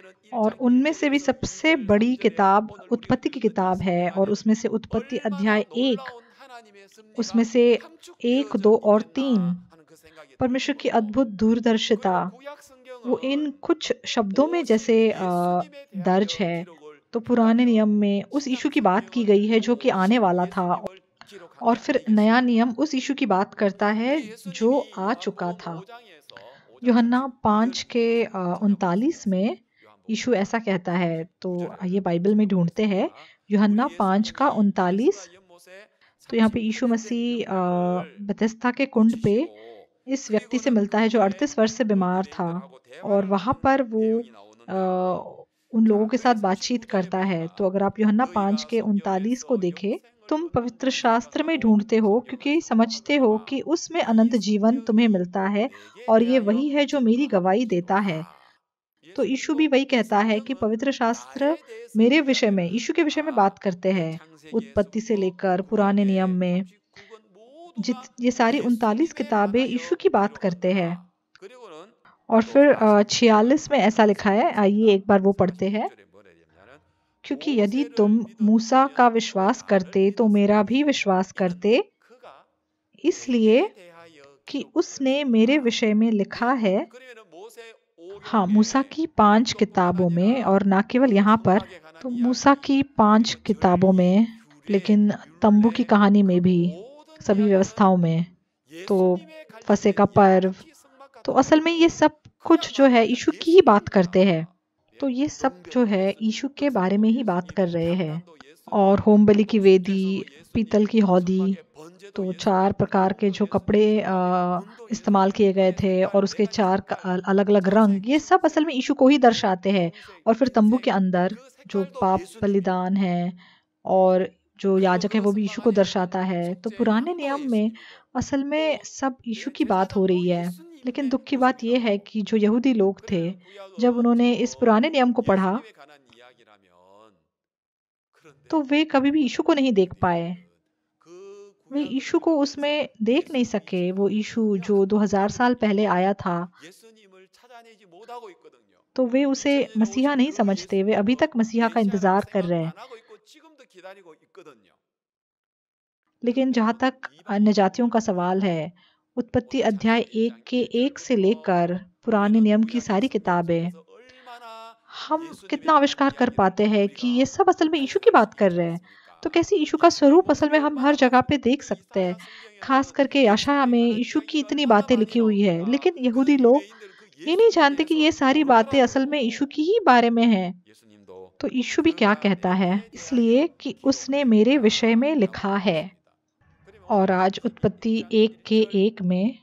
और उनमें से भी सबसे बड़ी किताब उत्पत्ति की किताब है और उसमें से उत्पत्ति अध्याय एक उसमें से एक दो और तीन परमेश्वर की अद्भुत दूरदर्शिता वो इन कुछ शब्दों में जैसे दर्ज है तो पुराने नियम में उस इशू की बात की गई है जो कि आने वाला था और फिर नया नियम उस इशू की बात करता है जो आ चुका था योहन्ना पाँच के उनतालीस में यीशु ऐसा कहता है तो ये बाइबल में ढूंढते हैं योहन्ना पाँच का उनतालीस तो यहाँ पे यीशु मसीह बतस्ता के कुंड पे इस व्यक्ति से मिलता है जो अड़तीस वर्ष से बीमार था और वहाँ पर वो आ, उन लोगों के साथ बातचीत करता है तो अगर आप योहन्ना पांच के उनतालीस को देखें तुम पवित्र शास्त्र में ढूंढते हो क्योंकि समझते हो कि उसमें अनंत जीवन तुम्हें मिलता है और ये वही है जो मेरी गवाही देता है तो यीशु भी वही कहता है कि पवित्र शास्त्र मेरे विषय में यीशु के विषय में बात करते हैं उत्पत्ति से लेकर पुराने नियम में जित ये सारी उनतालीस किताबें यीशु की बात करते हैं और फिर छियालीस में ऐसा लिखा है आइए एक बार वो पढ़ते हैं क्योंकि यदि तुम मूसा का विश्वास करते तो मेरा भी विश्वास करते इसलिए कि उसने मेरे विषय में लिखा है हाँ मूसा की पांच किताबों में और ना केवल यहाँ पर तो मूसा की पांच किताबों में लेकिन तंबू की कहानी में भी सभी व्यवस्थाओं में तो फसे का पर्व तो असल में ये सब कुछ जो है ईशु की ही बात करते हैं तो ये सब जो है ईशु के बारे में ही बात कर रहे हैं और होम बलि की वेदी पीतल की हौदी तो चार प्रकार के जो कपड़े इस्तेमाल किए गए थे और उसके चार अलग अलग रंग ये सब असल में ईशु को ही दर्शाते हैं और फिर तंबू के अंदर जो पाप बलिदान है और जो याजक है वो भी यीशु को दर्शाता है तो पुराने नियम में असल में सब यीशु की बात हो रही है लेकिन दुख की बात यह है कि जो यहूदी लोग थे जब उन्होंने इस पुराने नियम को पढ़ा तो वे कभी भी यीशु को नहीं देख पाए वे यीशु को उसमें देख नहीं सके वो यीशु जो 2000 साल पहले आया था तो वे उसे मसीहा नहीं समझते वे अभी तक मसीहा का इंतजार कर रहे हैं लेकिन जहाँ तक अन्य जातियों का सवाल है उत्पत्ति अध्याय एक के एक से लेकर पुराने नियम की सारी किताबें तो हम कितना आविष्कार कर पाते हैं कि ये सब असल में ईशु की बात कर रहे हैं तो कैसे ईशु का स्वरूप असल में हम हर जगह पे देख सकते हैं खास करके याशा में ईशु की इतनी बातें लिखी हुई है लेकिन यहूदी लोग ये नहीं जानते कि ये सारी बातें असल में ईशु की ही बारे में हैं तो यीशु भी क्या कहता है इसलिए कि उसने मेरे विषय में लिखा है और आज उत्पत्ति एक के एक में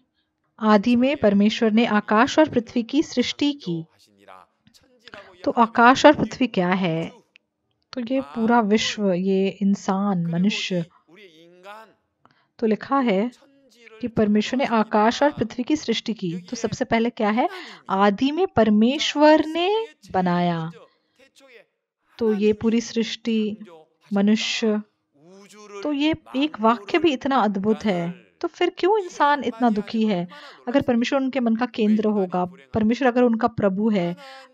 आदि में परमेश्वर ने आकाश और पृथ्वी की सृष्टि की तो आकाश और पृथ्वी क्या है तो ये पूरा विश्व ये इंसान मनुष्य तो लिखा है कि परमेश्वर ने आकाश और पृथ्वी की सृष्टि की तो सबसे पहले क्या है आदि में परमेश्वर ने बनाया तो ये पूरी सृष्टि मनुष्य तो ये एक वाक्य भी इतना अद्भुत है तो फिर क्यों इंसान इतना दुखी है अगर परमेश्वर उनके मन का केंद्र होगा परमेश्वर अगर उनका प्रभु है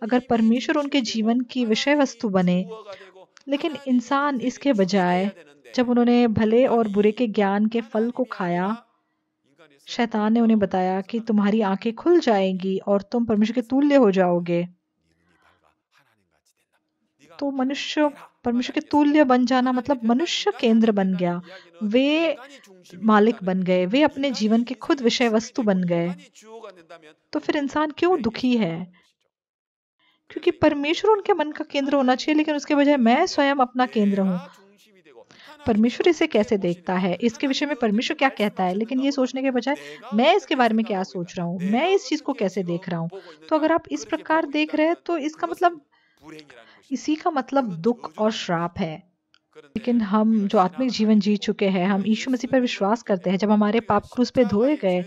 अगर परमेश्वर उनके जीवन की विषय वस्तु बने लेकिन इंसान इसके बजाय जब उन्होंने भले और बुरे के ज्ञान के फल को खाया शैतान ने उन्हें बताया कि तुम्हारी आंखें खुल जाएंगी और तुम परमेश्वर के तुल्य हो जाओगे तो मनुष्य परमेश्वर के तुल्य बन जाना मतलब मनुष्य केंद्र बन गया वे मालिक बन गए वे अपने जीवन के खुद विषय वस्तु बन गए तो फिर इंसान क्यों दुखी है क्योंकि परमेश्वर उनके मन का केंद्र होना चाहिए लेकिन उसके बजाय मैं स्वयं अपना केंद्र हूँ परमेश्वर इसे कैसे देखता है इसके विषय में परमेश्वर क्या कहता है लेकिन ये सोचने के बजाय मैं इसके बारे में क्या सोच रहा हूँ मैं इस चीज को कैसे देख रहा हूँ तो अगर आप इस प्रकार देख रहे हैं तो इसका मतलब इसी का मतलब दुख और श्राप है लेकिन हम जो आत्मिक जीवन जी चुके हैं हम यीशु मसीह पर विश्वास करते हैं जब हमारे पाप क्रूस पे धोए गए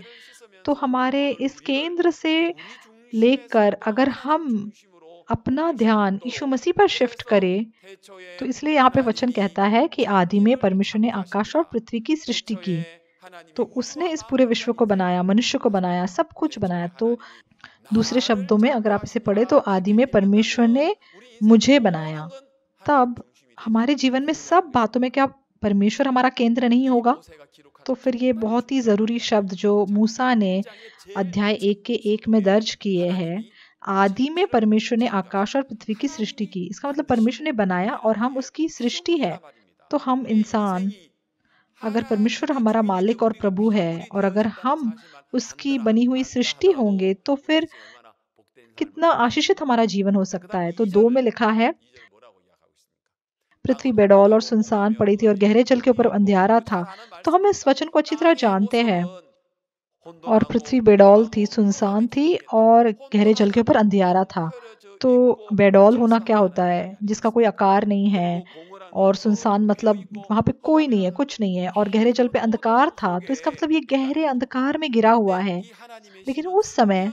तो हमारे इस केंद्र से लेकर अगर हम अपना ध्यान यीशु मसीह पर शिफ्ट करें तो इसलिए यहाँ पे वचन कहता है कि आदि में परमेश्वर ने आकाश और पृथ्वी की सृष्टि की तो उसने इस पूरे विश्व को बनाया मनुष्य को बनाया सब कुछ बनाया तो दूसरे शब्दों में अगर आप इसे पढ़े तो आदि में परमेश्वर ने मुझे बनाया तब हमारे जीवन में सब बातों में क्या परमेश्वर हमारा केंद्र नहीं होगा तो फिर ये बहुत ही ज़रूरी शब्द जो मूसा ने अध्याय एक के एक में दर्ज किए हैं आदि में परमेश्वर ने आकाश और पृथ्वी की सृष्टि की इसका मतलब परमेश्वर ने बनाया और हम उसकी सृष्टि है तो हम इंसान अगर परमेश्वर हमारा मालिक और प्रभु है और अगर हम उसकी बनी हुई सृष्टि होंगे तो फिर कितना आशीषित हमारा जीवन हो सकता है तो दो में लिखा है पृथ्वी बेडौल और सुनसान पड़ी थी और गहरे जल के ऊपर अंधेरा था तो हम इस वचन को अच्छी तरह जानते हैं और पृथ्वी बेडौल थी सुनसान थी और गहरे जल के ऊपर अंधेरा था तो बेडौल होना क्या होता है जिसका कोई आकार नहीं है और सुनसान मतलब वहां पे कोई नहीं है कुछ नहीं है और गहरे जल पे अंधकार था तो इसका मतलब ये गहरे अंधकार में गिरा हुआ है लेकिन उस समय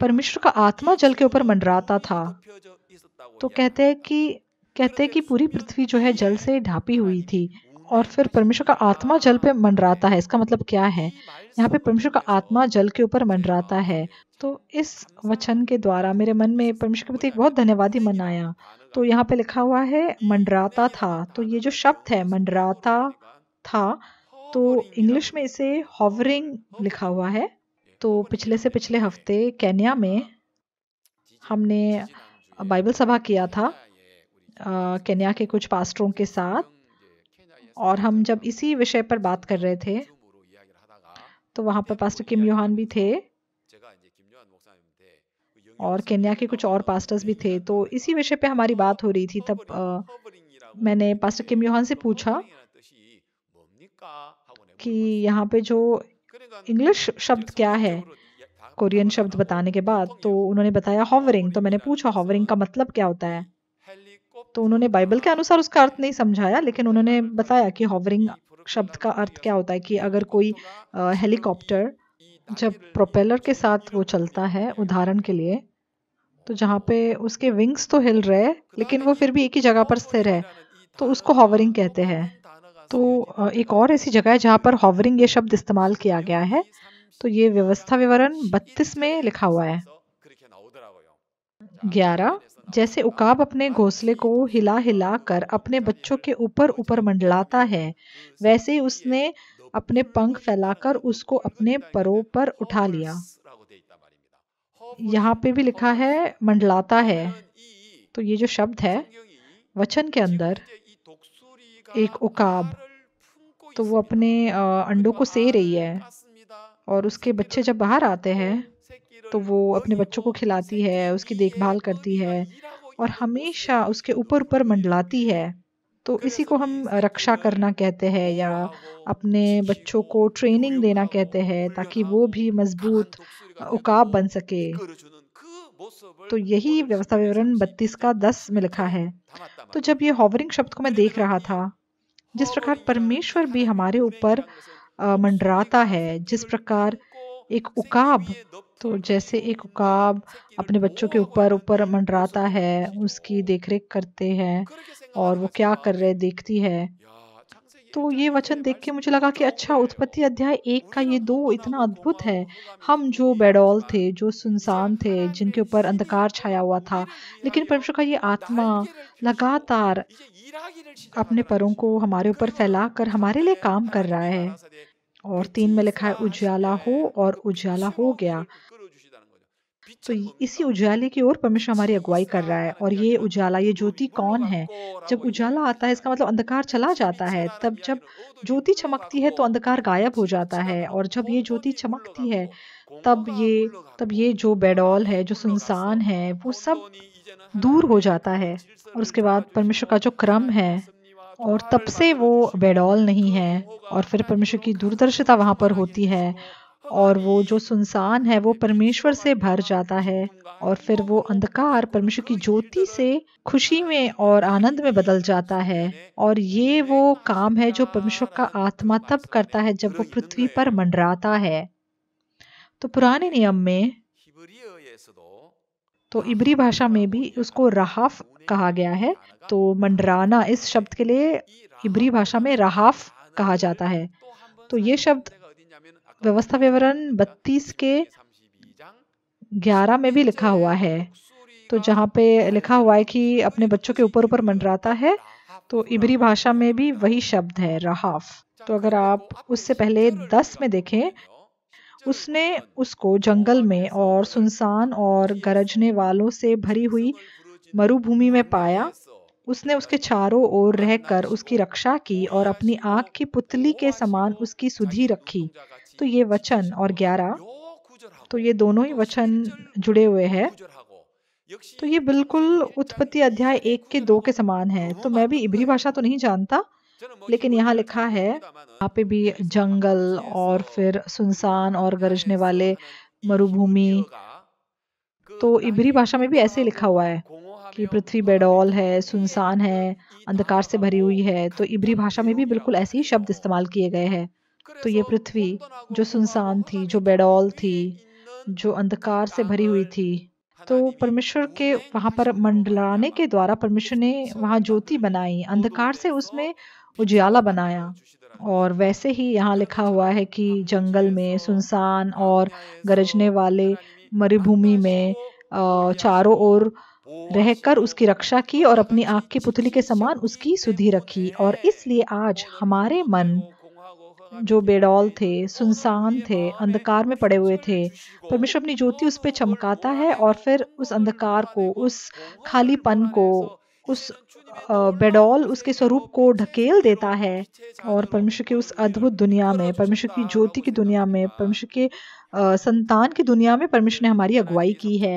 परमेश्वर का आत्मा जल के ऊपर मंडराता था तो कहते हैं कि कहते हैं कि पूरी पृथ्वी जो है जल से ढापी हुई थी और फिर परमेश्वर का आत्मा जल पे मंडराता है इसका मतलब क्या है यहाँ पे परमेश्वर का आत्मा जल के ऊपर मंडराता है तो इस वचन के द्वारा मेरे मन में परमेश्वर के प्रति एक बहुत धन्यवादी मन आया तो यहाँ पे लिखा हुआ है मंडराता था तो ये जो शब्द है मंडराता था तो इंग्लिश में इसे हॉवरिंग लिखा हुआ है तो पिछले से पिछले हफ्ते केन्या में हमने बाइबल सभा किया था केन्या के कुछ पास्टरों के साथ और हम जब इसी विषय पर बात कर रहे थे तो वहाँ पर पास्टर किम योहान भी थे और केन्या के कुछ और पास्टर्स भी थे तो इसी विषय पे हमारी बात हो रही थी तब आ, मैंने पास्टर किम योहान से पूछा कि यहाँ पे जो इंग्लिश शब्द क्या है कोरियन शब्द बताने के बाद तो उन्होंने बताया हॉवरिंग तो मैंने पूछा हॉवरिंग का मतलब क्या होता है तो उन्होंने बाइबल के अनुसार उसका अर्थ नहीं समझाया लेकिन उन्होंने बताया कि हॉवरिंग शब्द का अर्थ क्या होता है कि अगर कोई हेलीकॉप्टर जब प्रोपेलर के साथ वो चलता है उदाहरण के लिए तो जहाँ पे उसके विंग्स तो हिल रहे लेकिन वो फिर भी एक ही जगह पर स्थिर है तो उसको हॉवरिंग कहते हैं तो एक और ऐसी जगह है जहाँ पर हॉवरिंग ये शब्द इस्तेमाल किया गया है तो ये व्यवस्था विवरण 32 में लिखा हुआ है 11 जैसे उकाब अपने घोंसले को हिला हिला कर अपने बच्चों के ऊपर ऊपर मंडलाता है वैसे ही उसने अपने पंख फैलाकर उसको अपने परों पर उठा लिया यहाँ पे भी लिखा है मंडलाता है तो ये जो शब्द है वचन के अंदर एक उकाब तो वो अपने अंडों को से रही है और उसके बच्चे जब बाहर आते हैं तो वो अपने बच्चों को खिलाती है उसकी देखभाल करती है और हमेशा उसके ऊपर ऊपर मंडलाती है तो इसी को हम रक्षा करना कहते हैं या अपने बच्चों को ट्रेनिंग देना कहते हैं ताकि वो भी मजबूत उकाब बन सके तो यही व्यवस्था विवरण बत्तीस का दस में लिखा है तो जब ये हॉवरिंग शब्द को मैं देख रहा था जिस प्रकार परमेश्वर भी हमारे ऊपर मंडराता है जिस प्रकार एक उकाब तो जैसे एक उकाब अपने बच्चों के ऊपर ऊपर मंडराता है उसकी देखरेख करते हैं और वो क्या कर रहे देखती है तो ये वचन देख के मुझे लगा कि अच्छा उत्पत्ति अध्याय एक का ये दो इतना अद्भुत है हम जो बेडौल थे जो सुनसान थे जिनके ऊपर अंधकार छाया हुआ था लेकिन परमेश्वर का ये आत्मा लगातार अपने परों को हमारे ऊपर फैलाकर हमारे लिए काम कर रहा है और तीन में लिखा है उजाला हो और उजाला हो गया तो इसी उजाले की ओर परमेश्वर हमारी अगुवाई कर रहा है और ये उजाला ये ज्योति कौन है जब उजाला आता है इसका मतलब अंधकार चला जाता है तब जब ज्योति चमकती है तो अंधकार गायब हो जाता है और जब ये ज्योति चमकती है तब ये तब ये जो बेडौल है जो सुनसान है वो सब दूर हो जाता है और उसके बाद परमेश्वर का जो क्रम है और तब से वो बेडौल नहीं है और फिर परमेश्वर की दूरदर्शिता वहाँ पर होती है और वो जो सुनसान है वो परमेश्वर से भर जाता है और फिर वो अंधकार परमेश्वर की ज्योति से खुशी में और आनंद में बदल जाता है और ये वो काम है जो परमेश्वर का आत्मा तब करता है जब वो पृथ्वी पर मंडराता है तो पुराने नियम में तो इबरी भाषा में भी उसको रहाफ कहा गया है तो मंडराना इस शब्द के लिए इबरी भाषा में रहाफ कहा जाता है तो ये शब्द व्यवस्था विवरण 32 के 11 में भी लिखा हुआ है तो जहाँ पे लिखा हुआ है कि अपने बच्चों के ऊपर ऊपर मंडराता है तो इबरी भाषा में भी वही शब्द है रहाफ तो अगर आप उससे पहले 10 में देखें उसने उसको जंगल में और सुनसान और गरजने वालों से भरी हुई मरुभूमि में पाया उसने उसके चारों ओर रहकर उसकी रक्षा की और अपनी आँख की पुतली के समान उसकी सुधी रखी तो ये वचन और ग्यारह तो ये दोनों ही वचन जुड़े हुए हैं तो ये बिल्कुल उत्पत्ति अध्याय एक के दो के समान है तो मैं भी इबरी भाषा तो नहीं जानता लेकिन यहाँ लिखा है यहाँ पे भी जंगल और फिर सुनसान और गरजने वाले मरुभूमि तो इबरी भाषा में भी ऐसे लिखा हुआ है कि पृथ्वी बेडोल है सुनसान है अंधकार से भरी हुई है तो इबरी भाषा में भी बिल्कुल ऐसे ही शब्द इस्तेमाल किए गए हैं तो ये पृथ्वी जो सुनसान थी जो बेडौल थी जो अंधकार से भरी हुई थी तो परमेश्वर के वहाँ पर मंडलाने के द्वारा परमेश्वर ने वहाँ ज्योति बनाई अंधकार से उसमें उजियाला बनाया और वैसे ही यहाँ लिखा हुआ है कि जंगल में सुनसान और गरजने वाले मरुभूमि में चारों ओर रहकर उसकी रक्षा की और अपनी आँख की पुतली के समान उसकी सुधी रखी और इसलिए आज हमारे मन जो बेडौल थे सुनसान थे अंधकार में पड़े हुए थे परमेश्वर अपनी ज्योति उस पर चमकाता है और फिर उस अंधकार को उस खालीपन को उस बेडौल उसके स्वरूप को ढकेल देता है और परमेश्वर के उस अद्भुत दुनिया में परमेश्वर की ज्योति की दुनिया में परमेश्वर के संतान की दुनिया में परमेश्वर ने हमारी अगुवाई की है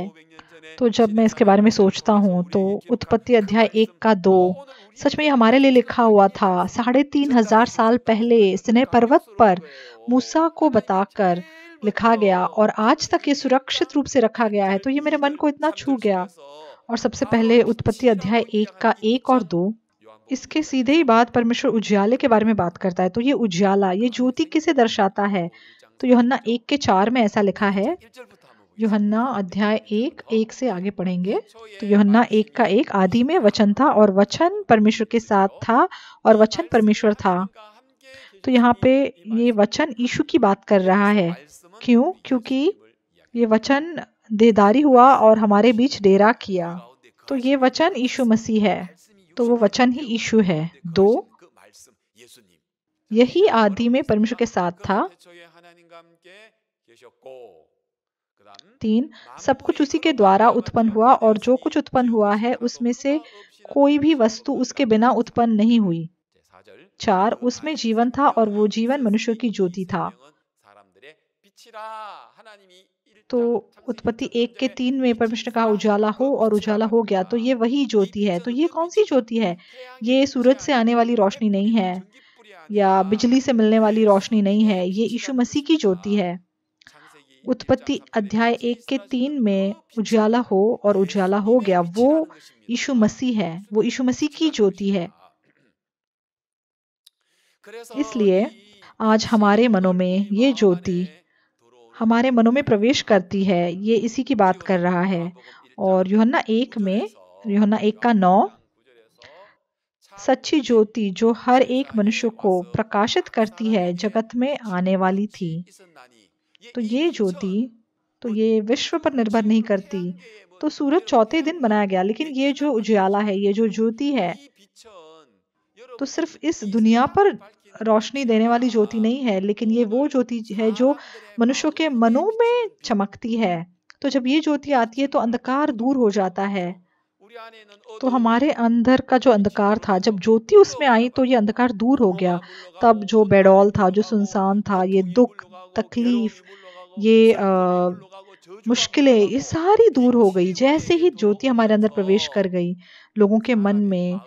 तो जब मैं इसके बारे में सोचता हूँ तो उत्पत्ति अध्याय एक का दो सच में ये हमारे लिए लिखा हुआ था साढ़े तीन हजार साल पहले स्ने पर्वत पर मूसा को बताकर लिखा गया और आज तक ये सुरक्षित रूप से रखा गया है तो ये मेरे मन को इतना छू गया और सबसे पहले उत्पत्ति अध्याय एक का एक और दो इसके सीधे ही बात परमेश्वर उज्याले के बारे में बात करता है तो ये उज्याला ये ज्योति किसे दर्शाता है तो योहन्ना एक के चार में ऐसा लिखा है योहन्ना अध्याय एक oh. एक से आगे पढ़ेंगे तो योहन्ना एक का एक आदि में वचन था और वचन परमेश्वर के साथ था और वचन परमेश्वर था तो यहाँ पे ये वचन ईशु की बात कर रहा है क्यों क्योंकि ये वचन देदारी हुआ और हमारे बीच डेरा किया तो ये वचन यीशु मसीह है तो वो वचन ही यीशु है दो यही आदि में परमेश्वर के साथ था तीन सब कुछ उसी के द्वारा उत्पन्न हुआ और जो कुछ उत्पन्न हुआ है उसमें से कोई भी वस्तु उसके बिना उत्पन्न नहीं हुई चार उसमें जीवन था और वो जीवन मनुष्य की ज्योति था तो उत्पत्ति एक के तीन में परमेश्वर ने कहा उजाला हो और उजाला हो गया तो ये वही ज्योति है तो ये कौन सी ज्योति है ये सूरज से आने वाली रोशनी नहीं है या बिजली से मिलने वाली रोशनी नहीं है ये यीशु मसीह की ज्योति है उत्पत्ति अध्याय एक के तीन में उजाला हो और उजाला हो गया वो यीशु मसीह है वो यीशु मसीह की ज्योति है इसलिए आज हमारे मनों में ये ज्योति हमारे मनों में प्रवेश करती है ये इसी की बात कर रहा है और योहन्ना एक में योहन्ना एक का नौ सच्ची ज्योति जो हर एक मनुष्य को प्रकाशित करती है जगत में आने वाली थी तो ये ज्योति तो ये विश्व पर निर्भर नहीं करती तो सूरज चौथे दिन बनाया गया लेकिन ये जो उज्याला है ये जो ज्योति है तो सिर्फ इस दुनिया पर रोशनी देने वाली ज्योति नहीं है लेकिन ये वो ज्योति है जो मनुष्यों के मनों में चमकती है तो जब ये ज्योति आती है तो अंधकार दूर हो जाता है तो हमारे अंदर का जो अंधकार था जब ज्योति उसमें आई तो ये अंधकार दूर हो गया तब जो बेडोल था जो सुनसान था ये दुख तकलीफ़ ये मुश्किलें ये सारी तो दूर हो गई जैसे ही ज्योति हमारे अंदर प्रवेश कर गई लोगों के मन में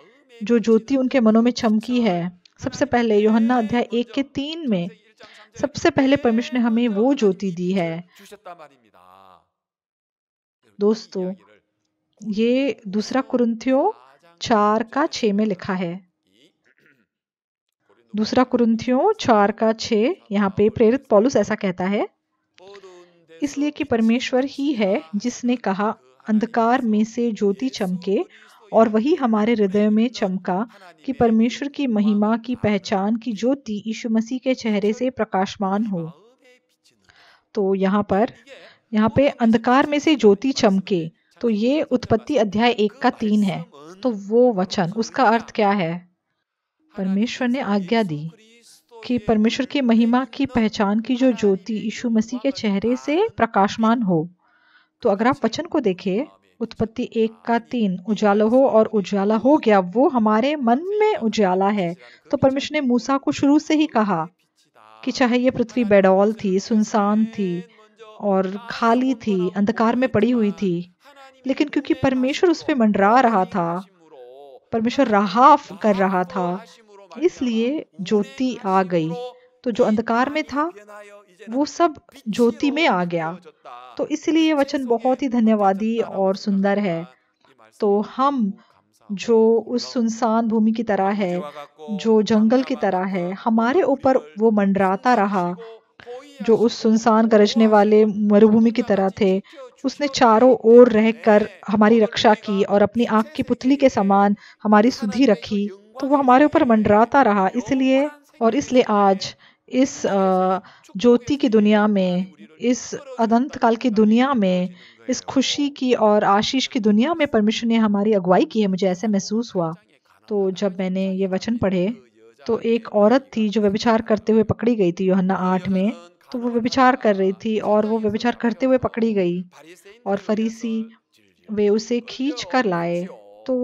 जो ज्योति उनके मनों में चमकी है सबसे पहले योहन्ना अध्याय एक के तीन में सबसे पहले परमेश्वर ने हमें वो ज्योति दी है दोस्तों ये दूसरा कुरुंथियो चार का छ में लिखा है दूसरा कुरुंथियों चार का छ यहाँ पे प्रेरित पॉलुस ऐसा कहता है इसलिए कि परमेश्वर ही है जिसने कहा अंधकार में से ज्योति चमके और वही हमारे हृदय में चमका कि परमेश्वर की महिमा की पहचान की ज्योति यीशु मसीह के चेहरे से प्रकाशमान हो तो यहाँ पर यहाँ पे अंधकार में से ज्योति चमके तो ये उत्पत्ति अध्याय एक का तीन है तो वो वचन उसका अर्थ क्या है परमेश्वर ने आज्ञा दी कि परमेश्वर की महिमा की पहचान की जो ज्योति यीशु मसीह के चेहरे से प्रकाशमान हो तो अगर आप वचन को देखें उत्पत्ति एक का तीन उजाला हो और उजाला हो गया वो हमारे मन में उजाला है तो परमेश्वर ने मूसा को शुरू से ही कहा कि चाहे ये पृथ्वी बेडौल थी सुनसान थी और खाली थी अंधकार में पड़ी हुई थी लेकिन क्योंकि परमेश्वर उस पर मंडरा रहा था परमेश्वर रहाफ कर रहा था इसलिए ज्योति आ गई तो जो अंधकार में था वो सब ज्योति में आ गया तो इसलिए वचन बहुत ही धन्यवादी और सुंदर है तो हम जो उस सुनसान भूमि की तरह है जो जंगल की तरह है हमारे ऊपर वो मंडराता रहा जो उस सुनसान गरजने वाले मरुभूमि की तरह थे उसने चारों ओर रहकर हमारी रक्षा की और अपनी आंख की पुतली के समान हमारी सुधी रखी तो वो हमारे ऊपर मंडराता रहा इसलिए और इसलिए आज इस ज्योति की दुनिया में इस अनंत काल की दुनिया में इस खुशी की और आशीष की दुनिया में परमेश्वर ने हमारी अगुवाई की है मुझे ऐसे महसूस हुआ तो जब मैंने ये वचन पढ़े तो एक औरत थी जो व्यभिचार करते हुए पकड़ी गई थी योहन्ना आठ में तो वो व्यभिचार कर रही थी और वो व्यभिचार करते हुए पकड़ी गई और फरीसी वे उसे खींच कर लाए तो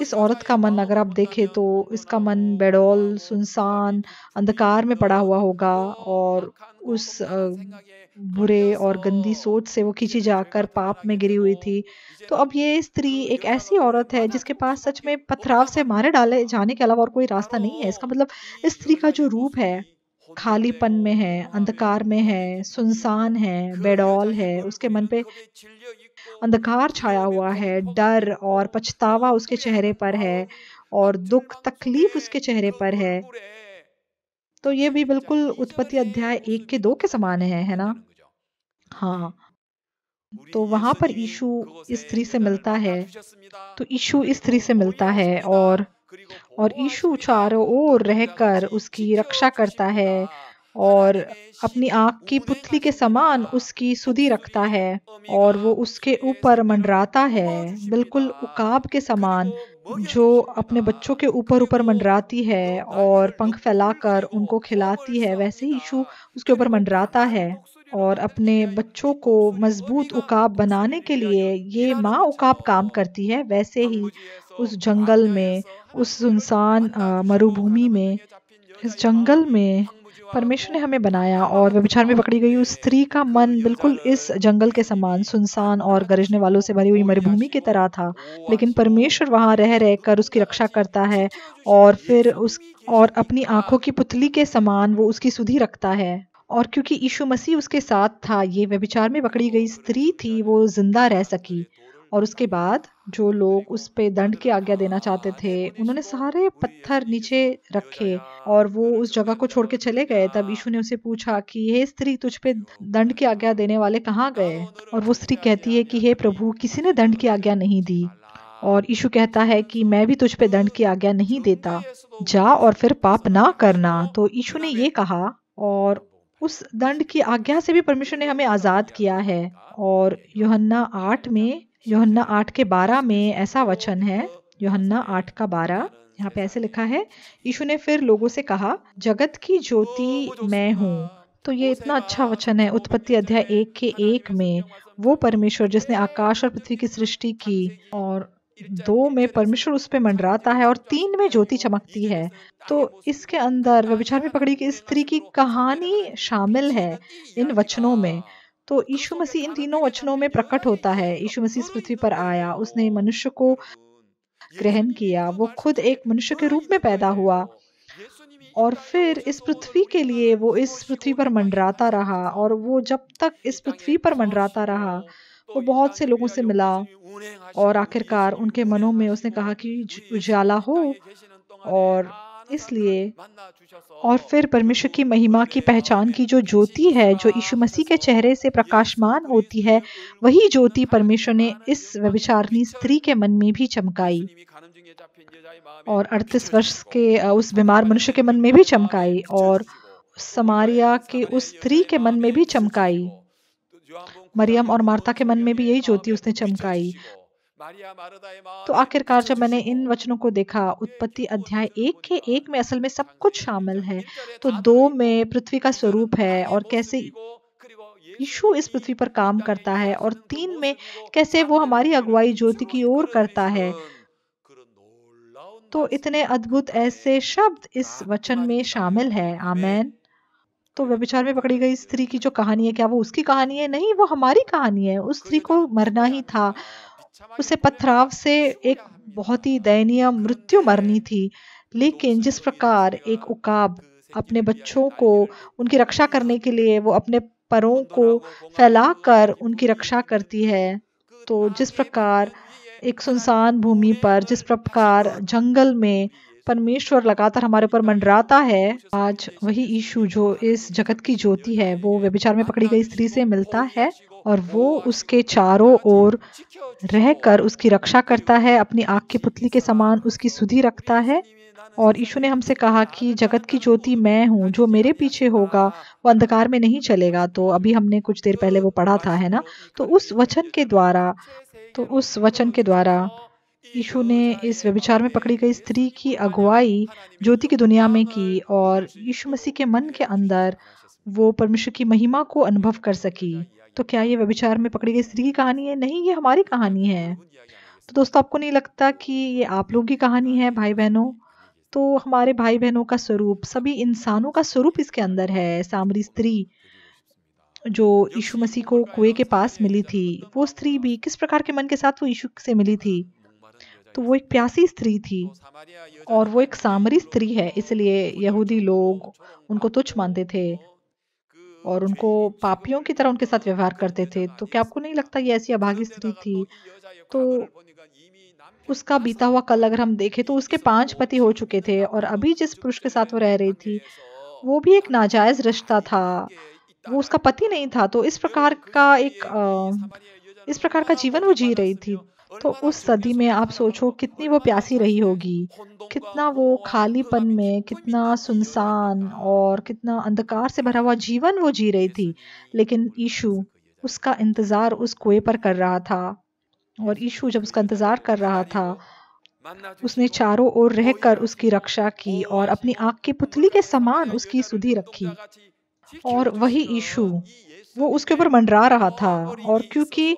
इस औरत का मन अगर आप देखें तो इसका मन बेडौल सुनसान अंधकार में पड़ा हुआ होगा और उस बुरे और गंदी सोच से वो खींची जाकर पाप में गिरी हुई थी तो अब ये स्त्री एक ऐसी औरत है जिसके पास सच में पथराव से मारे डाले जाने के अलावा और कोई रास्ता नहीं है इसका मतलब इस स्त्री का जो रूप है खालीपन में है अंधकार में है सुनसान है बेडौल है उसके मन पे अंधकार छाया हुआ है डर और पछतावा उसके चेहरे पर है और दुख तकलीफ उसके चेहरे पर है तो ये भी बिल्कुल उत्पत्ति अध्याय एक के दो के समान है है ना हाँ तो वहां पर ईशु स्त्री से मिलता है तो ईशु स्त्री से मिलता है और और ईशु चारों ओर रहकर उसकी रक्षा करता है और अपनी आँख की पुतली के समान उसकी सुधी रखता है और वो उसके ऊपर मंडराता है बिल्कुल उकाब के समान जो अपने बच्चों के ऊपर ऊपर मंडराती है और पंख फैलाकर उनको खिलाती है वैसे ही यीशु उसके ऊपर मंडराता है और अपने बच्चों को मजबूत उकाब बनाने के लिए ये माँ उकाब काम करती है वैसे ही उस जंगल में उस सुनसान मरुभूमि में इस जंगल में परमेश्वर ने हमें बनाया और व्यभिचार में पकड़ी गई उस स्त्री का मन बिल्कुल इस जंगल के समान सुनसान और गरजने वालों से भरी हुई मरुभूमि की तरह था लेकिन परमेश्वर वहाँ रह रह कर उसकी रक्षा करता है और फिर उस और अपनी आंखों की पुतली के समान वो उसकी सुधि रखता है और क्योंकि यीशु मसीह उसके साथ था ये व्यभिचार में पकड़ी गई स्त्री थी वो जिंदा रह सकी और उसके बाद जो लोग उस पे दंड की आज्ञा देना हाँ, चाहते थे उन्होंने सारे पत्थर नीचे रखे और वो उस जगह को छोड़ के चले गए तब हाँ। यीशु ने उसे पूछा कि हे स्त्री तुझ पे तो दंड की आज्ञा देने वाले कहाँ गए और वो स्त्री कहती है कि हे प्रभु किसी ने दंड की आज्ञा नहीं दी और यीशु कहता है कि मैं भी तुझ पे दंड की आज्ञा नहीं देता जा और फिर पाप ना करना तो यीशु ने ये कहा और उस दंड की आज्ञा से भी परमेश्वर ने हमें आज़ाद किया है और योहन्ना आठ में योहन्ना आठ के बारह में ऐसा वचन है योहन्ना आठ का बारह यहाँ पे ऐसे लिखा है यीशु ने फिर लोगों से कहा जगत की ज्योति मैं हूँ तो ये इतना अच्छा वचन है उत्पत्ति अध्याय एक के एक में वो परमेश्वर जिसने आकाश और पृथ्वी की सृष्टि की और दो में परमेश्वर उस पर मंडराता है और तीन में ज्योति चमकती है तो इसके अंदर व्यविचार में पकड़ी की स्त्री की कहानी शामिल है इन वचनों में तो यीशु मसीह इन तीनों वचनों में प्रकट होता है यीशु मसीह इस पृथ्वी पर आया उसने मनुष्य को ग्रहण किया वो खुद एक मनुष्य के रूप में पैदा हुआ और फिर इस पृथ्वी के लिए वो इस पृथ्वी पर मंडराता रहा और वो जब तक इस पृथ्वी पर मंडराता रहा वो बहुत से लोगों से मिला और आखिरकार उनके मनों में उसने कहा कि उजाला हो और इसलिए और फिर परमेश्वर की महिमा की पहचान की जो ज्योति है जो यीशु मसीह के चेहरे से प्रकाशमान होती है वही ज्योति परमेश्वर ने इस व्यविचारणी स्त्री के मन में भी चमकाई और अड़तीस वर्ष के उस बीमार मनुष्य के मन में भी चमकाई और समारिया के उस स्त्री के मन में भी चमकाई मरियम और मार्ता के मन में भी यही ज्योति उसने चमकाई तो आखिरकार जब मैंने इन वचनों को देखा उत्पत्ति अध्याय एक के एक में असल में सब कुछ शामिल है तो दो में पृथ्वी का स्वरूप है और कैसे यीशु इस पृथ्वी पर काम करता है और तीन में कैसे वो हमारी अगुवाई ज्योति की ओर करता है तो इतने अद्भुत ऐसे शब्द इस वचन में शामिल है आमैन तो व्यभिचार में पकड़ी गई स्त्री की जो कहानी है क्या वो उसकी कहानी है नहीं वो हमारी कहानी है उस स्त्री को मरना ही था उसे पथराव से एक बहुत ही दयनीय मृत्यु मरनी थी लेकिन जिस प्रकार एक उकाब अपने बच्चों को उनकी रक्षा करने के लिए वो अपने परों को फैलाकर उनकी रक्षा करती है तो जिस प्रकार एक सुनसान भूमि पर जिस प्रकार जंगल में परमेश्वर लगातार हमारे ऊपर मंडराता है आज वही यीशु जो इस जगत की ज्योति है वो व्यभिचार में पकड़ी गई स्त्री से मिलता है और वो उसके चारों ओर रहकर उसकी रक्षा करता है अपनी आग की पुतली के समान उसकी सुधि रखता है और यीशु ने हमसे कहा कि जगत की ज्योति मैं हूँ जो मेरे पीछे होगा वो अंधकार में नहीं चलेगा तो अभी हमने कुछ देर पहले वो पढ़ा था है ना तो उस वचन के द्वारा तो उस वचन के द्वारा यीशु ने इस व्यभिचार में पकड़ी गई स्त्री की अगुवाई ज्योति की दुनिया में की और यीशु मसीह के मन के अंदर वो परमेश्वर की महिमा को अनुभव कर सकी तो क्या ये व्यभिचार में पकड़ी गई स्त्री की कहानी है नहीं ये हमारी कहानी है तो दोस्तों आपको नहीं लगता कि ये आप लोगों की कहानी है भाई बहनों तो हमारे भाई बहनों का स्वरूप सभी इंसानों का स्वरूप इसके अंदर है सामरी स्त्री जो यीशु मसीह को कुएं के पास मिली थी वो स्त्री भी किस प्रकार के मन के साथ वो यीशु से मिली थी तो वो एक प्यासी स्त्री थी और वो एक सामरी स्त्री है इसलिए यहूदी लोग उनको तुच्छ मानते थे और उनको पापियों की तरह उनके साथ व्यवहार करते थे तो क्या आपको नहीं लगता ये ऐसी अभागी स्त्री थी तो उसका बीता हुआ कल अगर हम देखें तो उसके पांच पति हो चुके थे और अभी जिस पुरुष के साथ वो रह रही थी वो भी एक नाजायज रिश्ता था वो उसका पति नहीं था तो इस प्रकार का एक आ, इस प्रकार का जीवन वो जी रही थी तो, तो उस सदी में आप सोचो कितनी वो प्यासी रही होगी कितना वो खालीपन में कितना सुनसान हाँ। और कितना अंधकार से भरा हुआ जीवन वो जी रही थी लेकिन ईशु उसका इंतज़ार उस कुएं पर कर रहा था और ईशु जब उसका इंतज़ार कर रहा था उसने चारों ओर रहकर उसकी रक्षा की और अपनी आँख की पुतली के समान उसकी सुधी रखी और वही ईशु वो उसके ऊपर मंडरा रहा था और क्योंकि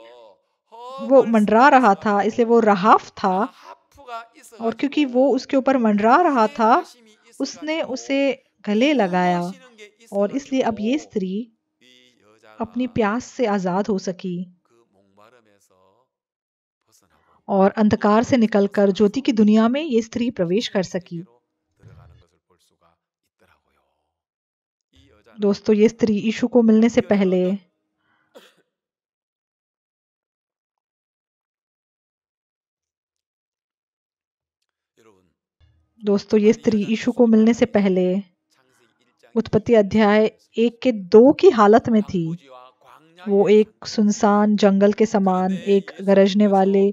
वो मंडरा रहा था इसलिए वो रहाफ था और क्योंकि वो उसके ऊपर मंडरा रहा था उसने उसे गले लगाया और इसलिए अब ये स्त्री अपनी प्यास से आज़ाद हो सकी और अंधकार से निकलकर ज्योति की दुनिया में ये स्त्री प्रवेश कर सकी दोस्तों ये स्त्री यीशु को मिलने से पहले तो दोस्तों ये स्त्री यीशु को मिलने से पहले उत्पत्ति अध्याय एक के दो की हालत में थी वो एक सुनसान जंगल के समान एक गरजने वाले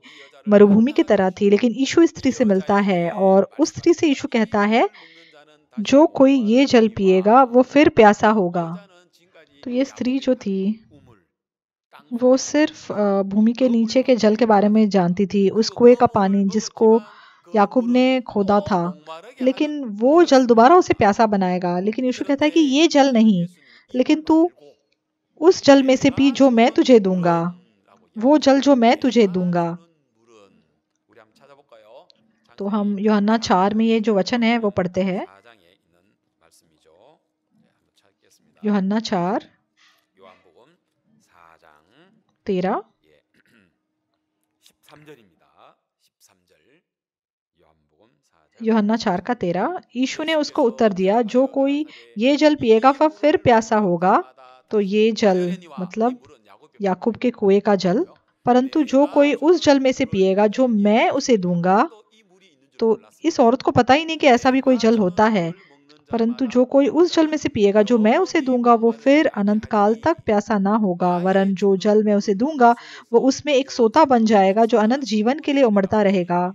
मरुभूमि की तरह थी लेकिन यीशु स्त्री से मिलता है और उस स्त्री से यीशु कहता है जो कोई ये जल पिएगा वो फिर प्यासा होगा तो ये स्त्री जो थी वो सिर्फ भूमि के नीचे के जल के बारे में जानती थी उस कुएं का पानी जिसको याकूब ने खोदा था लेकिन वो जल दोबारा उसे प्यासा बनाएगा लेकिन यीशु कहता है कि ये जल नहीं लेकिन तू उस जल में से पी जो मैं तुझे दूंगा वो जल जो मैं तुझे दूंगा तो हम योहन्ना चार में ये जो वचन है वो पढ़ते हैं योहन्ना चार तेरा योहन्ना चार का तेरा यीशु ने उसको उत्तर दिया जो कोई ये जल पिएगा वह फिर प्यासा होगा तो ये जल मतलब याकूब के कुएं का जल परंतु जो कोई उस जल में से पिएगा जो मैं उसे दूंगा तो इस औरत को पता ही नहीं कि ऐसा भी कोई जल होता है परंतु जो कोई उस जल में से पिएगा जो मैं उसे दूंगा वो फिर अनंत काल तक प्यासा ना होगा वरन जो जल मैं उसे दूंगा वो उसमें एक सोता बन जाएगा जो अनंत जीवन के लिए उमड़ता रहेगा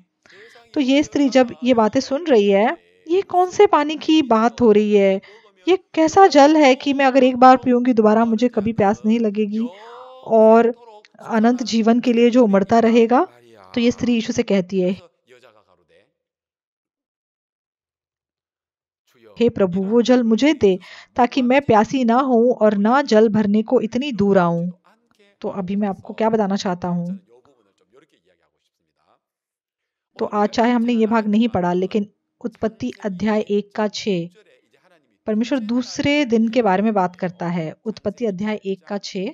तो ये स्त्री जब ये बातें सुन रही है ये कौन से पानी की बात हो रही है ये कैसा जल है कि मैं अगर एक बार पीऊंगी दोबारा मुझे कभी प्यास नहीं लगेगी और अनंत जीवन के लिए जो उमड़ता रहेगा तो ये स्त्री यीशु से कहती है हे प्रभु वो जल मुझे दे ताकि मैं प्यासी ना हो और ना जल भरने को इतनी दूर आऊं तो अभी मैं आपको क्या बताना चाहता हूँ तो आज चाहे हमने ये भाग नहीं पढ़ा लेकिन उत्पत्ति अध्याय एक का छः परमेश्वर दूसरे दिन के बारे में बात करता है उत्पत्ति अध्याय एक का छः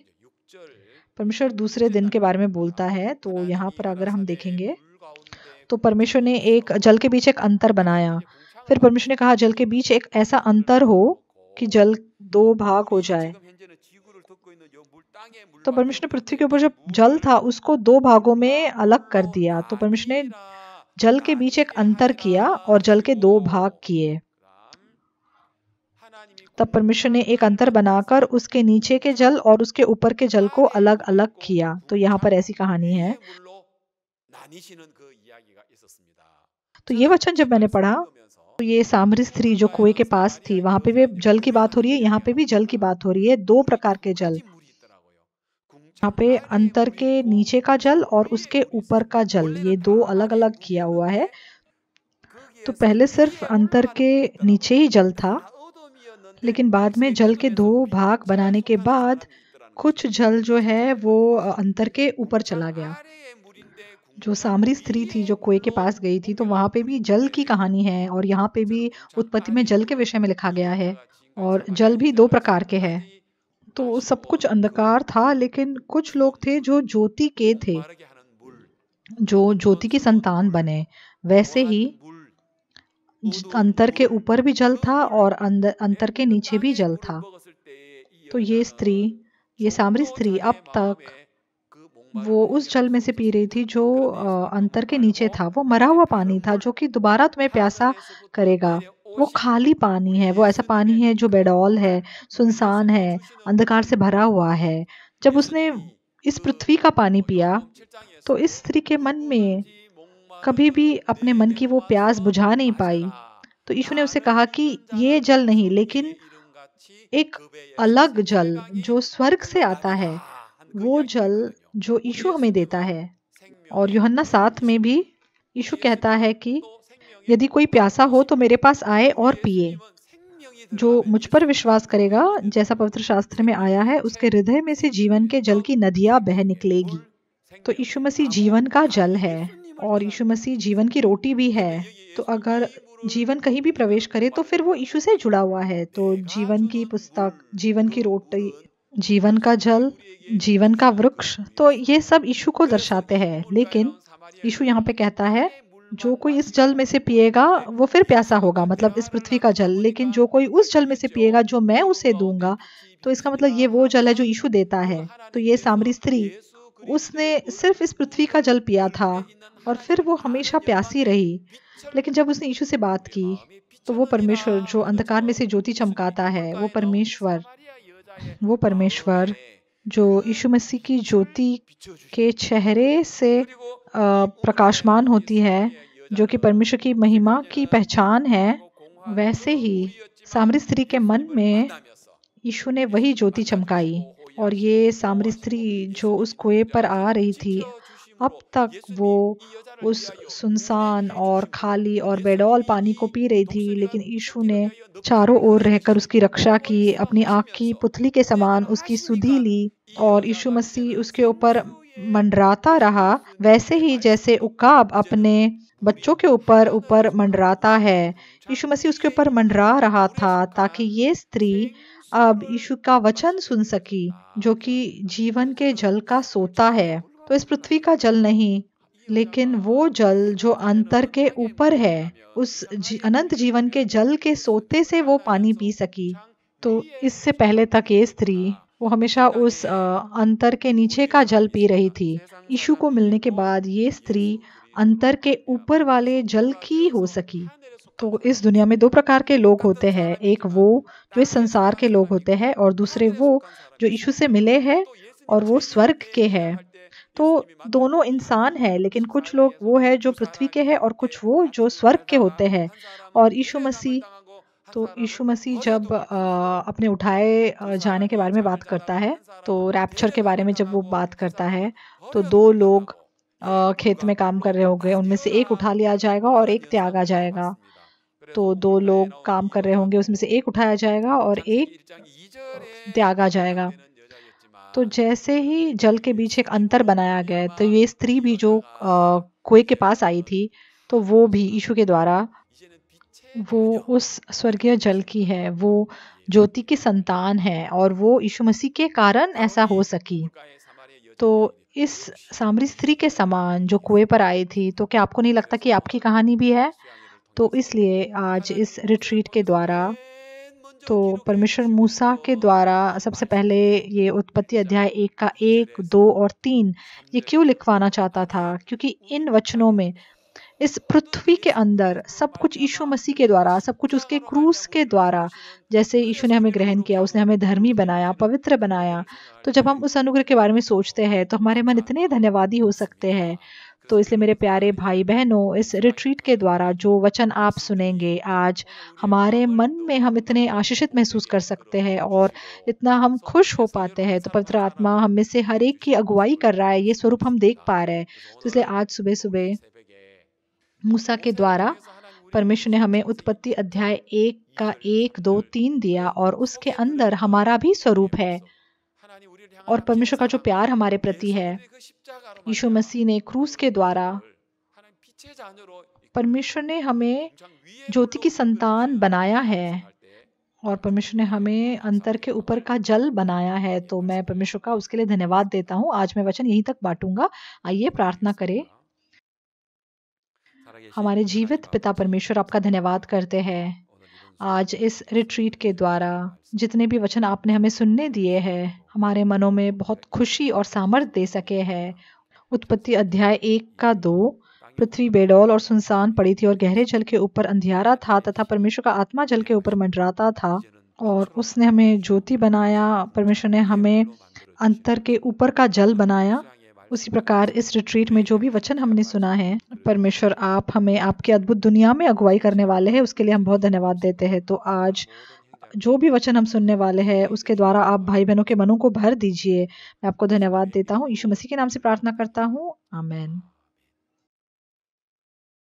परमेश्वर दूसरे दिन के बारे में बोलता है तो यहाँ पर अगर हम देखेंगे तो परमेश्वर ने एक जल के बीच एक अंतर बनाया फिर परमेश्वर ने कहा जल के बीच एक ऐसा अंतर हो कि जल दो भाग हो जाए तो परमेश्वर ने पृथ्वी के ऊपर जो जल था उसको दो भागों में अलग कर दिया तो परमेश्वर ने जल के बीच एक अंतर किया और जल के दो भाग किए तब परमेश्वर ने एक अंतर बनाकर उसके नीचे के जल और उसके ऊपर के जल को अलग अलग किया तो यहाँ पर ऐसी कहानी है तो ये वचन जब मैंने पढ़ा तो ये सामरी स्त्री जो कुएं के पास थी वहां पे भी जल की बात हो रही है यहाँ पे भी जल की बात हो रही है दो प्रकार के जल यहाँ पे अंतर के नीचे का जल और उसके ऊपर का जल ये दो अलग अलग किया हुआ है तो पहले सिर्फ अंतर के नीचे ही जल था लेकिन बाद में जल के दो भाग बनाने के बाद कुछ जल जो है वो अंतर के ऊपर चला गया जो सामरी स्त्री थी जो कुएं के पास गई थी तो वहां पे भी जल की कहानी है और यहाँ पे भी उत्पत्ति में जल के विषय में लिखा गया है और जल भी दो प्रकार के हैं तो सब कुछ अंधकार था लेकिन कुछ लोग थे जो ज्योति के थे जो ज्योति की संतान बने वैसे ही अंतर के ऊपर भी जल था और अंतर के नीचे भी जल था तो ये स्त्री ये सामरी स्त्री अब तक वो उस जल में से पी रही थी जो अंतर के नीचे था वो मरा हुआ पानी था जो कि दोबारा तुम्हें प्यासा करेगा वो खाली पानी है वो ऐसा पानी है जो बेडौल है सुनसान है अंधकार से भरा हुआ है जब उसने इस पृथ्वी का पानी पिया तो इस स्त्री के मन में कभी भी अपने मन की वो प्यास बुझा नहीं पाई तो यीशु ने उसे कहा कि ये जल नहीं लेकिन एक अलग जल जो स्वर्ग से आता है वो जल जो यीशु हमें देता है और योहन्ना साथ में भी यीशु कहता है कि यदि कोई प्यासा हो तो मेरे पास आए और पिए जो मुझ पर विश्वास करेगा जैसा पवित्र शास्त्र में आया है उसके हृदय में से जीवन के जल की नदियां बह निकलेगी तो यीशु मसीह जीवन का जल है और यीशु मसीह जीवन की रोटी भी है तो अगर जीवन कहीं भी प्रवेश करे तो फिर वो यीशु से जुड़ा हुआ है तो जीवन की पुस्तक जीवन की रोटी जीवन का जल जीवन का वृक्ष तो ये सब यीशु को दर्शाते हैं लेकिन यीशु यहाँ पे कहता है जो कोई इस जल में से पिएगा वो फिर प्यासा होगा मतलब इस पृथ्वी का जल लेकिन जो कोई उस जल में से पिएगा जो मैं उसे दूंगा तो इसका मतलब ये वो जल है जो यीशु देता है तो ये सामरी स्त्री उसने सिर्फ इस पृथ्वी का जल पिया था और फिर वो हमेशा प्यासी रही लेकिन जब उसने यीशु से बात की तो वो परमेश्वर जो अंधकार में से ज्योति चमकाता है वो परमेश्वर वो परमेश्वर जो यीशु मसीह की ज्योति के चेहरे से प्रकाशमान होती है जो कि परमेश्वर की महिमा की पहचान है वैसे ही सामरी स्त्री के मन में यीशु ने वही ज्योति चमकाई और ये सामरी स्त्री जो उस कुएं पर आ रही थी अब तक वो उस सुनसान और खाली और बेडौल पानी को पी रही थी लेकिन यीशु ने चारों ओर रहकर उसकी रक्षा की अपनी आँख की पुतली के समान उसकी सुधी ली और यीशु मसीह उसके ऊपर मंडराता रहा वैसे ही जैसे उकाब अपने बच्चों के ऊपर ऊपर मंडराता है यीशु मसीह उसके ऊपर मंडरा रहा था ताकि ये स्त्री अब यीशु का वचन सुन सकी जो कि जीवन के जल का सोता है तो इस पृथ्वी का जल नहीं लेकिन वो जल जो अंतर के ऊपर है उस जी, अनंत जीवन के जल के सोते से वो पानी पी सकी तो इससे पहले तक ये स्त्री वो हमेशा उस अंतर के नीचे का जल पी रही थी यीशु को मिलने के बाद ये स्त्री अंतर के ऊपर वाले जल की हो सकी तो इस दुनिया में दो प्रकार के लोग होते हैं एक वो जो इस संसार के लोग होते हैं और दूसरे वो जो यीशु से मिले हैं और वो स्वर्ग के हैं तो दोनों इंसान हैं लेकिन कुछ लोग वो है जो पृथ्वी के हैं और कुछ वो जो स्वर्ग के होते हैं और यीशु मसीह तो यीशु मसीह जब आ, अपने उठाए जाने के बारे में बात करता है तो रैप्चर के बारे में जब वो बात करता है तो दो लोग आ, खेत में काम कर रहे होंगे उनमें से एक उठा लिया जाएगा और एक त्यागा जाएगा तो दो लोग काम कर रहे होंगे उसमें से एक उठाया जाएगा और एक त्यागा जाएगा तो जैसे ही जल के बीच एक अंतर बनाया गया तो ये स्त्री भी जो कुएं के पास आई थी तो वो भी यीशु के द्वारा वो उस स्वर्गीय जल की है वो ज्योति की संतान है और वो यीशु मसीह के कारण ऐसा हो सकी तो इस सामरी स्त्री के समान जो कुएं पर आई थी तो क्या आपको नहीं लगता कि आपकी कहानी भी है तो इसलिए आज इस रिट्रीट के द्वारा तो परमेश्वर मूसा के द्वारा सबसे पहले ये उत्पत्ति अध्याय एक का एक दो और तीन ये क्यों लिखवाना चाहता था क्योंकि इन वचनों में इस पृथ्वी के अंदर सब कुछ यीशु मसीह के द्वारा सब कुछ उसके क्रूस के द्वारा जैसे यीशु ने हमें ग्रहण किया उसने हमें धर्मी बनाया पवित्र बनाया तो जब हम उस अनुग्रह के बारे में सोचते हैं तो हमारे मन इतने धन्यवादी हो सकते हैं तो इसलिए मेरे प्यारे भाई बहनों इस रिट्रीट के द्वारा जो वचन आप सुनेंगे आज हमारे मन में हम इतने आशीषित महसूस कर सकते हैं और इतना हम खुश हो पाते हैं तो पवित्र आत्मा हम में से हर एक की अगुवाई कर रहा है ये स्वरूप हम देख पा रहे हैं तो इसलिए आज सुबह सुबह मूसा के द्वारा परमेश्वर ने हमें उत्पत्ति अध्याय एक का एक दो तीन दिया और उसके अंदर हमारा भी स्वरूप है और परमेश्वर का जो प्यार हमारे प्रति है यीशु मसीह ने क्रूस के द्वारा परमेश्वर ने हमें ज्योति की संतान बनाया है और परमेश्वर ने हमें अंतर के ऊपर का जल बनाया है तो मैं परमेश्वर का उसके लिए धन्यवाद देता हूँ आज मैं वचन यहीं तक बांटूंगा आइए प्रार्थना करें हमारे जीवित पिता परमेश्वर आपका धन्यवाद करते हैं आज इस रिट्रीट के द्वारा जितने भी वचन आपने हमें सुनने दिए हैं हमारे मनों में बहुत खुशी और सामर्थ्य दे सके हैं उत्पत्ति अध्याय एक का दो पृथ्वी बेडौल और सुनसान पड़ी थी और गहरे जल के ऊपर अंधियारा था तथा परमेश्वर का आत्मा जल के ऊपर मंडराता था और उसने हमें ज्योति बनाया परमेश्वर ने हमें अंतर के ऊपर का जल बनाया उसी प्रकार इस रिट्रीट में जो भी वचन हमने सुना है परमेश्वर आप हमें आपकी अद्भुत दुनिया में अगुवाई करने वाले हैं उसके लिए हम बहुत धन्यवाद देते हैं तो आज जो भी वचन हम सुनने वाले हैं उसके द्वारा आप भाई बहनों के मनों को भर दीजिए मैं आपको धन्यवाद देता हूँ यीशु मसीह के नाम से प्रार्थना करता हूँ आमेन